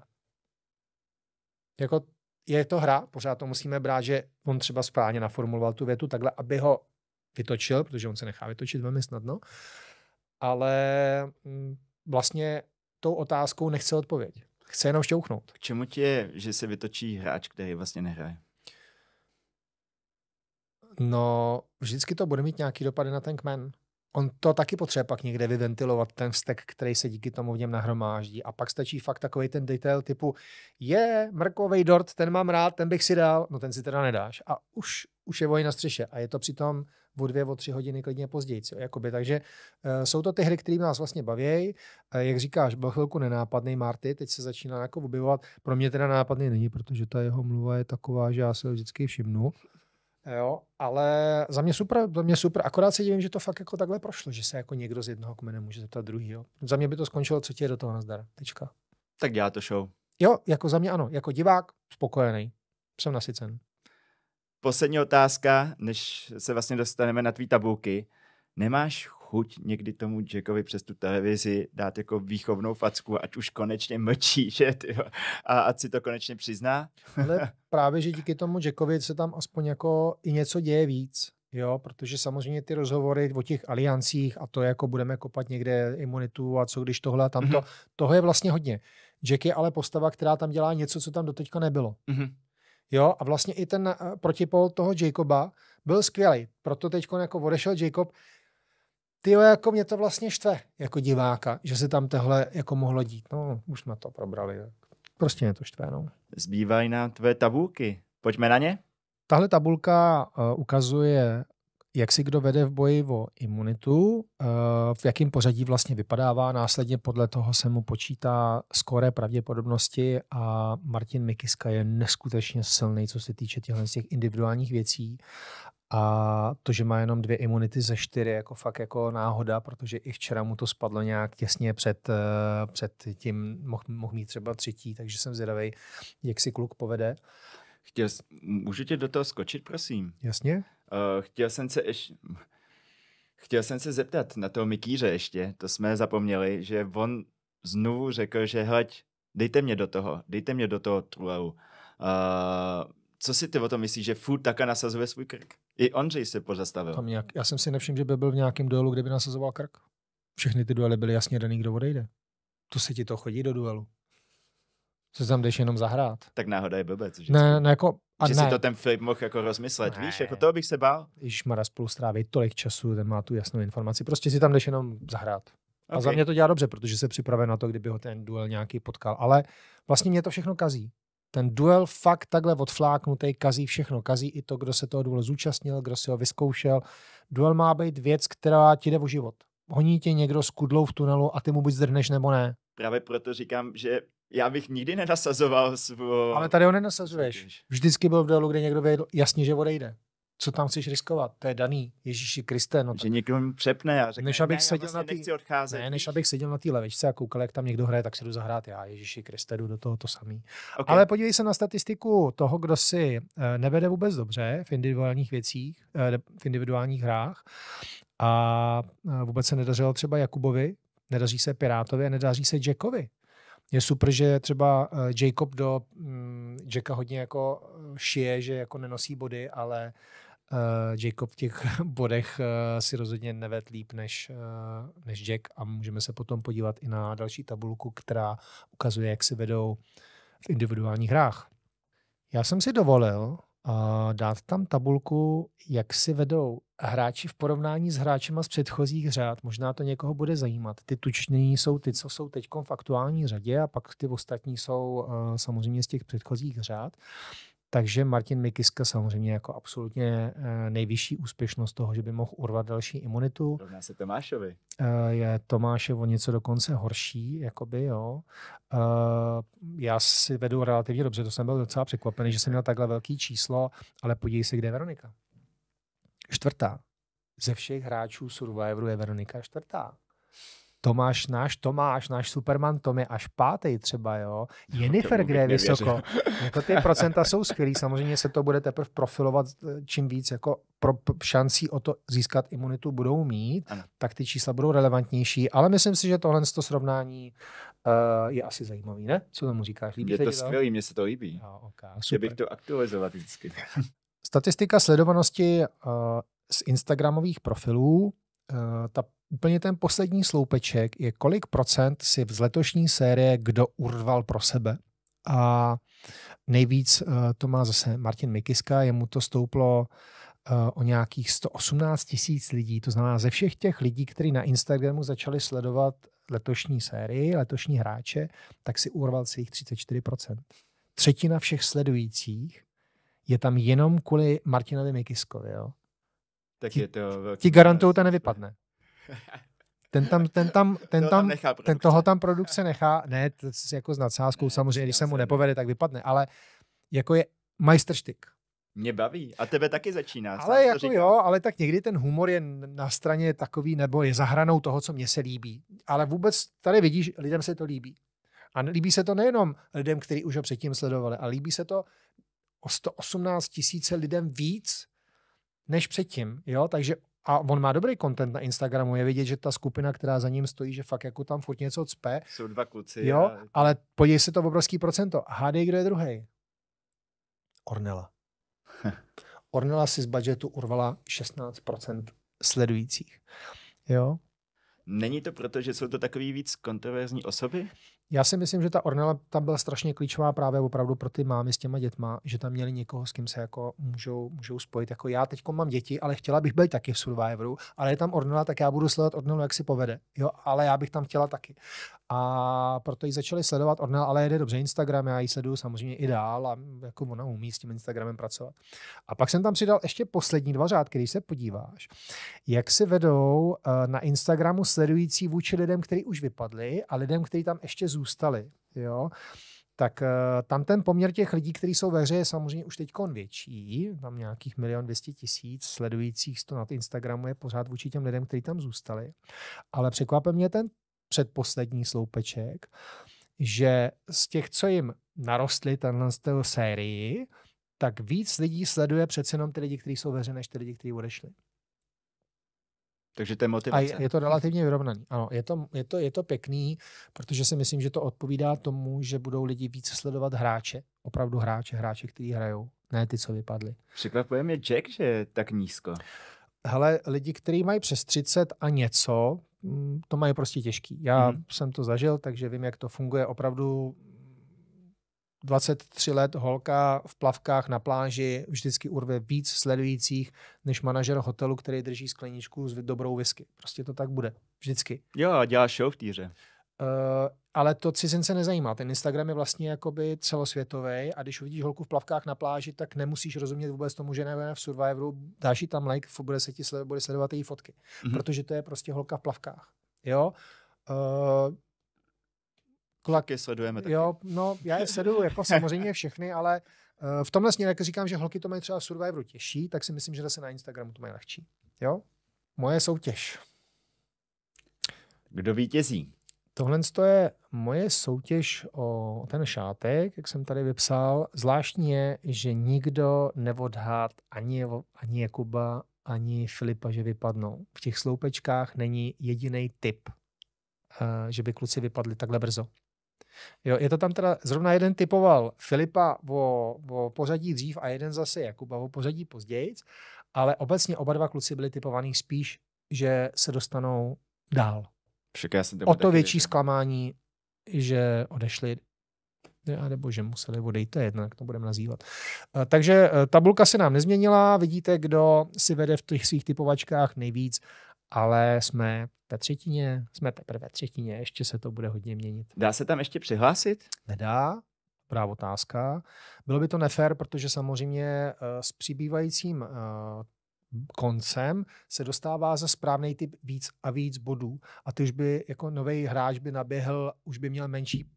Speaker 2: Jako je to hra, pořád to musíme brát, že on třeba správně naformuloval tu větu takhle, aby ho vytočil, protože on se nechá vytočit velmi snadno, ale mm, vlastně tou otázkou nechce odpověď. Chce jenom šťouchnout.
Speaker 1: K čemu ti je, že se vytočí hráč, který vlastně nehraje?
Speaker 2: No, vždycky to bude mít nějaký dopady na ten kmen on to taky potřebuje pak někde vyventilovat, ten vztek, který se díky tomu v něm nahromáždí. A pak stačí fakt takový ten detail typu, je mrkovej dort, ten mám rád, ten bych si dal, no ten si teda nedáš. A už, už je voj na střeše. A je to přitom o dvě, o tři hodiny klidně později. Co? Jakoby. Takže uh, jsou to ty hry, které nás vlastně baví. Uh, eh, jak říkáš, byl chvilku nenápadný Marty, teď se začíná jako objevovat. Pro mě teda nápadný není, protože ta jeho mluva je taková, že já se vždycky všimnu. Jo, ale za mě super, za mě super. Akorát se divím, že to fakt jako takhle prošlo, že se jako někdo z jednoho kmene může zeptat druhýho. Za mě by to skončilo, co ti je do toho nazdar. Tečka.
Speaker 1: Tak dělá to show.
Speaker 2: Jo, jako za mě ano. Jako divák spokojený. Jsem nasycen.
Speaker 1: Poslední otázka, než se vlastně dostaneme na tvý tabulky. Nemáš chuť někdy tomu Jackovi přes tu televizi dát jako výchovnou facku, ať už konečně mlčí, že tyjo, a ať si to konečně přizná.
Speaker 2: Ale právě, že díky tomu Jackovi se tam aspoň jako i něco děje víc. Jo, protože samozřejmě ty rozhovory o těch aliancích a to, jako budeme kopat někde imunitu a co když tohle a tamto, mm-hmm. toho je vlastně hodně. Jack je ale postava, která tam dělá něco, co tam doteďka nebylo. Mm-hmm. Jo, a vlastně i ten eh, protipol toho Jacoba byl skvělý. Proto teď jako odešel Jacob, ty jako mě to vlastně štve, jako diváka, že se tam tohle jako mohlo dít. No, už jsme to probrali. Prostě mě to štve,
Speaker 1: no. Zbývají nám tvé tabulky. Pojďme na ně.
Speaker 2: Tahle tabulka uh, ukazuje, jak si kdo vede v boji o imunitu, uh, v jakém pořadí vlastně vypadává, následně podle toho se mu počítá skoré pravděpodobnosti a Martin Mikiska je neskutečně silný, co se týče těchto těch individuálních věcí a to, že má jenom dvě imunity ze čtyři, jako fakt jako náhoda, protože i včera mu to spadlo nějak těsně před, eh, před tím, mohl, mohl mít třeba třetí, takže jsem zvědavý, jak si kluk povede.
Speaker 1: Chtěl, můžu tě do toho skočit, prosím? Jasně. Uh, chtěl jsem se ještě... Chtěl jsem se zeptat na toho Mikýře ještě, to jsme zapomněli, že on znovu řekl, že hleď, dejte mě do toho, dejte mě do toho truleu. Uh, eh, co si ty o tom myslíš, že furt taká nasazuje svůj krk? I Ondřej se pozastavil. Tam
Speaker 2: nějak, já jsem si nevšiml, že by byl v nějakém duelu, kde by nasazoval krk. Všechny ty duely byly jasně daný, kdo odejde. To se ti to chodí do duelu. Co tam jdeš jenom
Speaker 1: zahrát. Tak náhoda je blbec. Že ne, ne, jako, a že ne. si to ten Filip mohl jako rozmyslet, ne. víš, jako toho bych se bál.
Speaker 2: Když má spolu strávit tolik času, ten má tu jasnou informaci, prostě si tam jdeš jenom zahrát. A okay. za mě to dělá dobře, protože se připravuje na to, kdyby ho ten duel nějaký potkal. Ale vlastně mě to všechno kazí ten duel fakt takhle odfláknutý kazí všechno. Kazí i to, kdo se toho duelu zúčastnil, kdo si ho vyzkoušel. Duel má být věc, která ti jde o život. Honí tě někdo s kudlou v tunelu a ty mu buď zdrhneš nebo ne.
Speaker 1: Právě proto říkám, že já bych nikdy nenasazoval svou... Ale tady ho
Speaker 2: nenasazuješ. Vždycky byl v duelu, kde někdo věděl jasně, že odejde co tam chceš riskovat, to je daný, Ježíši Kriste. No, že
Speaker 1: někdo mi přepne
Speaker 2: a řekne, než abych ne, seděl
Speaker 1: vlastně na tý, odcházet. Ne,
Speaker 2: než abych seděl na té levečce a koukal, jak tam někdo hraje, tak se jdu zahrát já, Ježíši Kriste, jdu do toho to samý. Okay. Ale podívej se na statistiku toho, kdo si eh, nevede vůbec dobře v individuálních věcích, eh, v individuálních hrách a eh, vůbec se nedařilo třeba Jakubovi, nedaří se Pirátovi a nedaří se Jackovi je super, že třeba Jacob do mm, Jacka hodně jako šije, že jako nenosí body, ale Eh, Jacob v těch bodech eh, si rozhodně neved líp než, eh, než Jack a můžeme se potom podívat i na další tabulku, která ukazuje, jak se vedou v individuálních hrách. Já jsem si dovolil uh, dát tam tabulku, jak si vedou hráči v porovnání s hráčema z předchozích řád. Možná to někoho bude zajímat. Ty tuční jsou ty, co jsou teď v aktuální řadě a pak ty ostatní jsou uh, samozřejmě z těch předchozích řád. Takže Martin Mikiska samozřejmě jako absolutně eh, nejvyšší úspěšnost toho, že by mohl urvat další imunitu. Rovná
Speaker 1: se Tomášovi.
Speaker 2: Eh, je Tomáše o něco dokonce horší, jakoby, jo. Eh, já si vedu relativně dobře, to jsem byl docela překvapený, že jsem měl takhle velký číslo, ale podívej se, kde je Veronika. Čtvrtá. Ze všech hráčů Survivoru je Veronika čtvrtá. Tomáš, náš Tomáš, náš Superman Tom je až pátý třeba, jo. Jennifer, kde je vysoko. Jako ty procenta jsou skvělý, samozřejmě se to bude teprve profilovat eh, čím víc, jako pro šancí o to získat imunitu budou mít, ano. tak ty čísla budou relevantnější, ale myslím si, že tohle to srovnání uh, je asi zajímavý, ne? Co tomu říkáš? Líbí je to skvělý, mně
Speaker 1: se to líbí. Jo, okay, Že bych to aktualizovat vždycky.
Speaker 2: Statistika sledovanosti uh, z Instagramových profilů Eh, ta, úplně ten poslední sloupeček je, kolik procent si z letošní série kdo urval pro sebe. A nejvíc eh, to má zase Martin Mikiska, jemu to stouplo eh, o nějakých 118 tisíc lidí. To znamená, ze všech těch lidí, kteří na Instagramu začali sledovat letošní sérii, letošní hráče, tak si urval si jich 34%. Třetina všech sledujících je tam jenom kvůli Martinovi Mikiskovi. Jo?
Speaker 1: tak ti, je to velký ti garantují, ten nevypadne.
Speaker 2: Ten tam, ten tam, ten tam, ten, ten toho tam produkce nechá, ne, to jako s nadsázkou samozřejmě, když se mu nepovede, tak vypadne, ale jako je majstrštyk.
Speaker 1: Mě baví. A tebe taky začíná. Ale jako říkám.
Speaker 2: jo, ale tak někdy ten humor je na straně takový, nebo je zahranou toho, co mně se líbí. Ale vůbec tady vidíš, lidem se to líbí. A líbí se to nejenom lidem, kteří už ho předtím sledovali, ale líbí se to o 118 tisíce lidem víc, než předtím, jo, takže a on má dobrý content na Instagramu, je vidět, že ta skupina, která za ním stojí, že fakt jako tam furt něco cpe.
Speaker 1: Jsou dva kluci. Jo, a...
Speaker 2: ale podívej se to obrovský procento. Hádej, kdo je druhý? Ornella. Ornella si z budžetu urvala 16%
Speaker 1: sledujících. Jo? Není to proto, že jsou to takový víc kontroverzní osoby?
Speaker 2: Já si myslím, že ta Ornella tam byla strašně klíčová právě opravdu pro ty mámy s těma dětma, že tam měli někoho, s kým se jako můžou, můžou spojit. Jako já teď mám děti, ale chtěla bych být taky v Survivoru, ale je tam Ornella, tak já budu sledovat Ornellu, jak si povede. Jo, ale já bych tam chtěla taky. A proto ji začali sledovat Ornella, ale jede dobře Instagram, já ji sleduju samozřejmě i dál a jako ona umí s tím Instagramem pracovat. A pak jsem tam přidal ještě poslední dva řádky, když se podíváš, jak se vedou eh, na Instagramu sledující vůči lidem, kteří už vypadli a lidem, kteří tam ještě zůstali. Jo? tak eh, tam ten poměr těch lidí, kteří jsou ve hře, je samozřejmě už teď větší. Tam nějakých milion dvěstě tisíc sledujících to na Instagramu je pořád vůči těm lidem, kteří tam zůstali. Ale překvapil mě ten předposlední sloupeček, že z těch, co jim narostly tenhle z sérii, tak víc lidí sleduje přece jenom ty lidi, kteří jsou ve hře, než ty lidi, kteří odešli.
Speaker 1: Takže to je motivace. A je, je to
Speaker 2: relativně vyrovnaný. Ano, je to, je, to, je to pěkný, protože si myslím, že to odpovídá tomu, že budou lidi víc sledovat hráče, opravdu hráče, hráče, kteří hrajou, ne ty, co vypadli.
Speaker 1: Překvapuje mě Jack, že je tak nízko.
Speaker 2: Hele, lidi, kteří mají přes 30 a něco, mm, to mají prostě těžký. Já hmm. jsem to zažil, takže vím, jak to funguje. Opravdu 23 let holka v plavkách na pláži vždycky urve víc sledujících než manažer hotelu, který drží skleničku s dobrou whisky. Prostě to tak bude. Vždycky.
Speaker 1: Jo, a děláš show v týře.
Speaker 2: Uh, ale to cizince nezajímá. Ten Instagram je vlastně jakoby celosvětový a když uvidíš holku v plavkách na pláži, tak nemusíš rozumět vůbec tomu, že nebude v Survivoru, dáš jí tam like, bude se ti bude sledovat její fotky. Mm-hmm. Protože to je prostě holka v plavkách. Jo? Uh,
Speaker 1: Klaky sledujeme
Speaker 2: taky. Jo, no, já je sleduju jako samozřejmě všechny, ale uh, v tomhle směru, jak říkám, že holky to mají třeba v Survivoru těžší, tak si myslím, že zase na Instagramu to mají lehčí. Jo? Moje soutěž. Kdo vítězí? Tohle je moje soutěž o ten šátek, jak jsem tady vypsal. Zvláštní je, že nikdo neodhád ani, ani Jakuba, ani Filipa, že vypadnou. V těch sloupečkách není jediný typ, eh, že by kluci vypadli takhle brzo. Jo, je to tam teda, zrovna jeden typoval Filipa o, o pořadí dřív a jeden zase Jakuba o pořadí později, ale obecně oba dva kluci byli typovaní spíš, že se dostanou
Speaker 1: dál. Však já jsem o to větší
Speaker 2: věděl. zklamání, že odešli nebo že museli odejít, to je jedno, jak to budeme nazývat. Eh, takže eh, tabulka se nám nezměnila, vidíte, kdo si vede v těch svých typovačkách nejvíc ale jsme ve třetině, jsme teprve ve
Speaker 1: třetině, ještě se to bude hodně měnit. Dá se tam ještě přihlásit? Nedá, dobrá otázka.
Speaker 2: Bylo by to nefér, protože samozřejmě eh, s přibývajícím eh, koncem se dostává za správný typ víc a víc bodů a ty už by jako nový hráč by naběhl, už by měl menší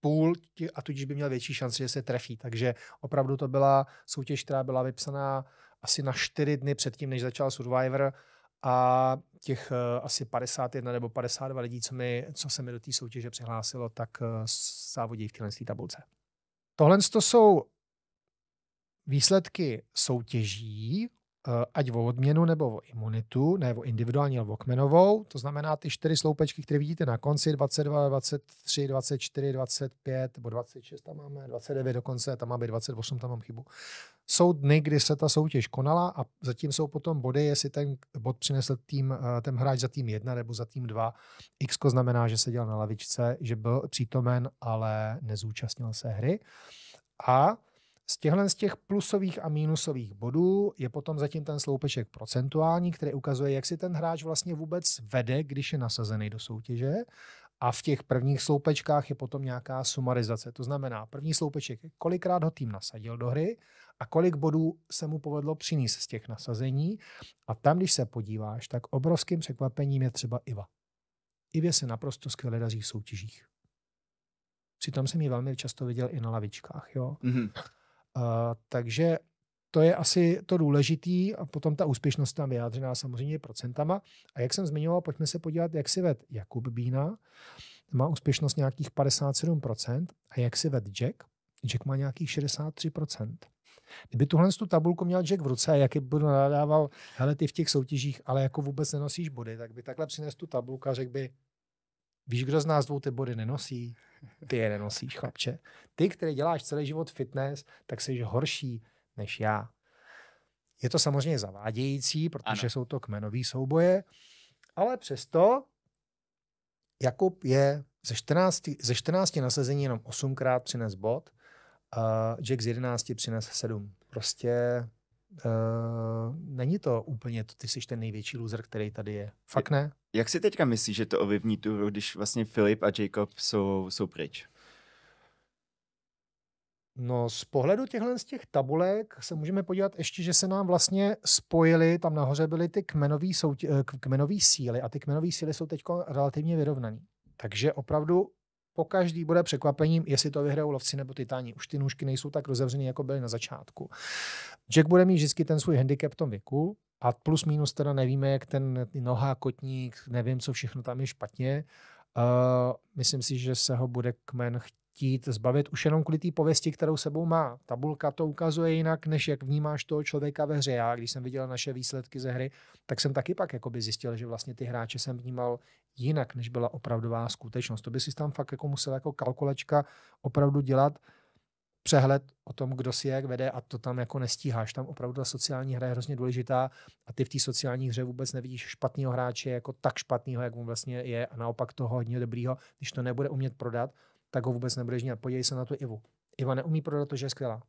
Speaker 2: půl a tudíž by měl větší šanci, že se trefí. Takže opravdu to byla soutěž, která byla vypsaná asi na čtyři dny předtím, než začal Survivor a těch eh, asi 51 nebo 52 lidí, co, mi, co se mi do té soutěže přihlásilo, tak eh, závodí v téhle tabulce. Tohle to jsou výsledky soutěží Eh, ať o odměnu nebo o imunitu, nebo individuální nebo kmenovou, to znamená ty čtyři sloupečky, které vidíte na konci, 22, 23, 24, 25, nebo 26 tam máme, 29 dokonce, tam máme 28, tam mám chybu. Jsou dny, kdy se ta soutěž konala a zatím jsou potom body, jestli ten bod přinesl tým, eh, ten hráč za tým 1 nebo za tým 2. X znamená, že seděl na lavičce, že byl přítomen, ale nezúčastnil se hry. A z těchto z těch plusových a mínusových bodů je potom zatím ten sloupeček procentuální, který ukazuje, jak si ten hráč vlastně vůbec vede, když je nasazený do soutěže. A v těch prvních sloupečkách je potom nějaká sumarizace. To znamená, první sloupeček je, kolikrát ho tým nasadil do hry a kolik bodů se mu povedlo přinést z těch nasazení. A tam, když se podíváš, tak obrovským překvapením je třeba Iva. Ivě se naprosto skvěle daří v soutěžích. Přitom jsem ji velmi často viděl i na lavičkách. Jo? Mm-hmm. Eh, takže to je asi to důležitý a potom ta úspěšnost tam vyjádřená samozřejmě procentama. A jak jsem zmiňoval, pojďme se podívat, jak si ved Jakub Bína, má úspěšnost nějakých 57% a jak si ved Jack, Jack má nějakých 63%. Kdyby tuhle tu tabulku měl Jack v ruce a jak by nadával, hele ty v těch soutěžích, ale jako vůbec nenosíš body, tak by takhle přinesl tu tabulku a řekl by, víš, kdo z nás dvou ty body nenosí? Ty je nenosíš, chlapče. Ty, který děláš celý život fitness, tak jsi horší než já. Je to samozřejmě zavádějící, protože ano. jsou to kmenové souboje, ale přesto Jakub je ze 14, ze 14 nasazení jenom 8krát přines bod, uh, Jack z 11 přines 7. Prostě uh, není to úplně, ty jsi ten největší loser, který tady je.
Speaker 1: Fakt ne? Jak si teďka myslíš, že to ovlivní tu, když vlastně Filip a Jacob jsou, jsou pryč?
Speaker 2: No z pohledu těchhle z těch tabulek se můžeme podívat ještě, že se nám vlastně spojily, tam nahoře byly ty kmenové soutě- eh, kmenový síly a ty kmenové síly jsou teď relativně vyrovnané. Takže opravdu po každý bude překvapením, jestli to vyhrajou lovci nebo titáni. Už ty nůžky nejsou tak rozevřené, jako byly na začátku. Jack bude mít vždycky ten svůj handicap v tom věku a plus minus teda nevíme, jak ten noha, kotník, nevím, co všechno tam je špatně. Uh, myslím si, že se ho bude kmen chtít zbavit už jenom kvůli té pověsti, kterou sebou má. Tabulka to ukazuje jinak, než jak vnímáš toho člověka ve hře. Já, když jsem viděl naše výsledky ze hry, tak jsem taky pak jakoby zjistil, že vlastně ty hráče jsem vnímal jinak, než byla opravdová skutečnost. To by si tam fakt jako musel jako kalkulačka opravdu dělat, přehled o tom, kdo si jak vede a to tam jako nestíháš. Tam opravdu ta sociální hra je hrozně důležitá a ty v té sociální hře vůbec nevidíš špatného hráče jako tak špatného, jak on vlastně je a naopak toho hodně dobrýho. Když to nebude umět prodat, tak ho vůbec nebudeš mít. Podívej se na tu Ivu. Iva neumí prodat to, že je skvělá.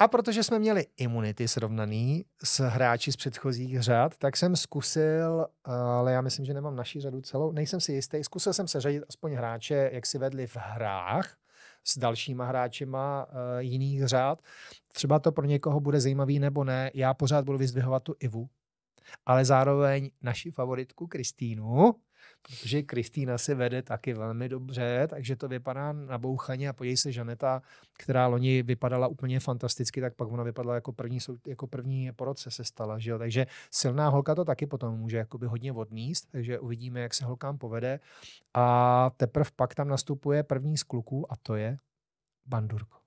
Speaker 2: A protože jsme měli imunity srovnaný s hráči z předchozích řad, tak jsem zkusil, ale já myslím, že nemám naší řadu celou, nejsem si jistý, zkusil jsem se řadit aspoň hráče, jak si vedli v hrách, s dalšíma hráčima eh, jiných řád. Třeba to pro někoho bude zajímavý nebo ne. Já pořád budu vyzdvihovat tu Ivu, ale zároveň naši favoritku Kristýnu, protože Kristýna si vede taky velmi dobře, takže to vypadá na bouchaně a podívej se, Žaneta, která loni vypadala úplně fantasticky, tak pak ona vypadala jako první, jako první roce se stala, že jo? takže silná holka to taky potom může jakoby hodně odníst, takže uvidíme, jak se holkám povede a teprve pak tam nastupuje první z kluků a to je Bandurko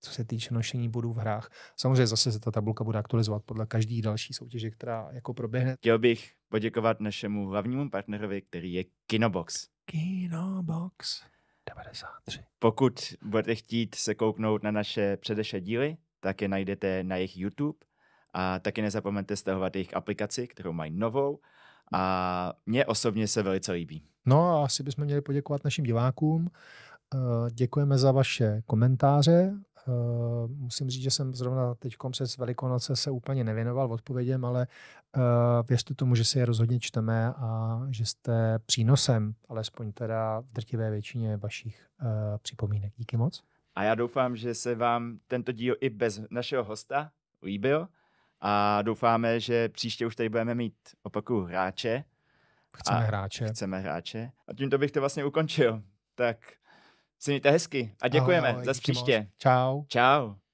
Speaker 2: co se týče nošení bodů v hrách. Samozřejmě zase se ta tabulka bude aktualizovat podle každý další soutěže, která jako proběhne.
Speaker 1: Chtěl bych poděkovat našemu hlavnímu partnerovi, který je Kinobox.
Speaker 2: Kinobox
Speaker 1: 93. Pokud budete chtít se kouknout na naše předešlé díly, tak je najdete na jejich YouTube a taky nezapomeňte stahovat jejich aplikaci, kterou mají novou a mě osobně se velice líbí.
Speaker 2: No a asi bychom měli poděkovat našim divákům. Eh, děkujeme za vaše komentáře, Eh, musím říct, že jsem zrovna teď přes Velikonoce se úplně nevěnoval Odpovědím, ale uh, věřte tomu, že si je rozhodně čteme a že jste přínosem, alespoň teda v drtivé většině vašich uh, připomínek. Díky moc.
Speaker 1: A já doufám, že se vám tento díl i bez našeho hosta líbil a doufáme, že příště už tady budeme mít opaku hráče. Chceme hráče. Chceme hráče. A tímto bych to vlastně ukončil. Tak se mějte hezky a děkujeme. Ahoj, za příště. Moc. Čau. Čau.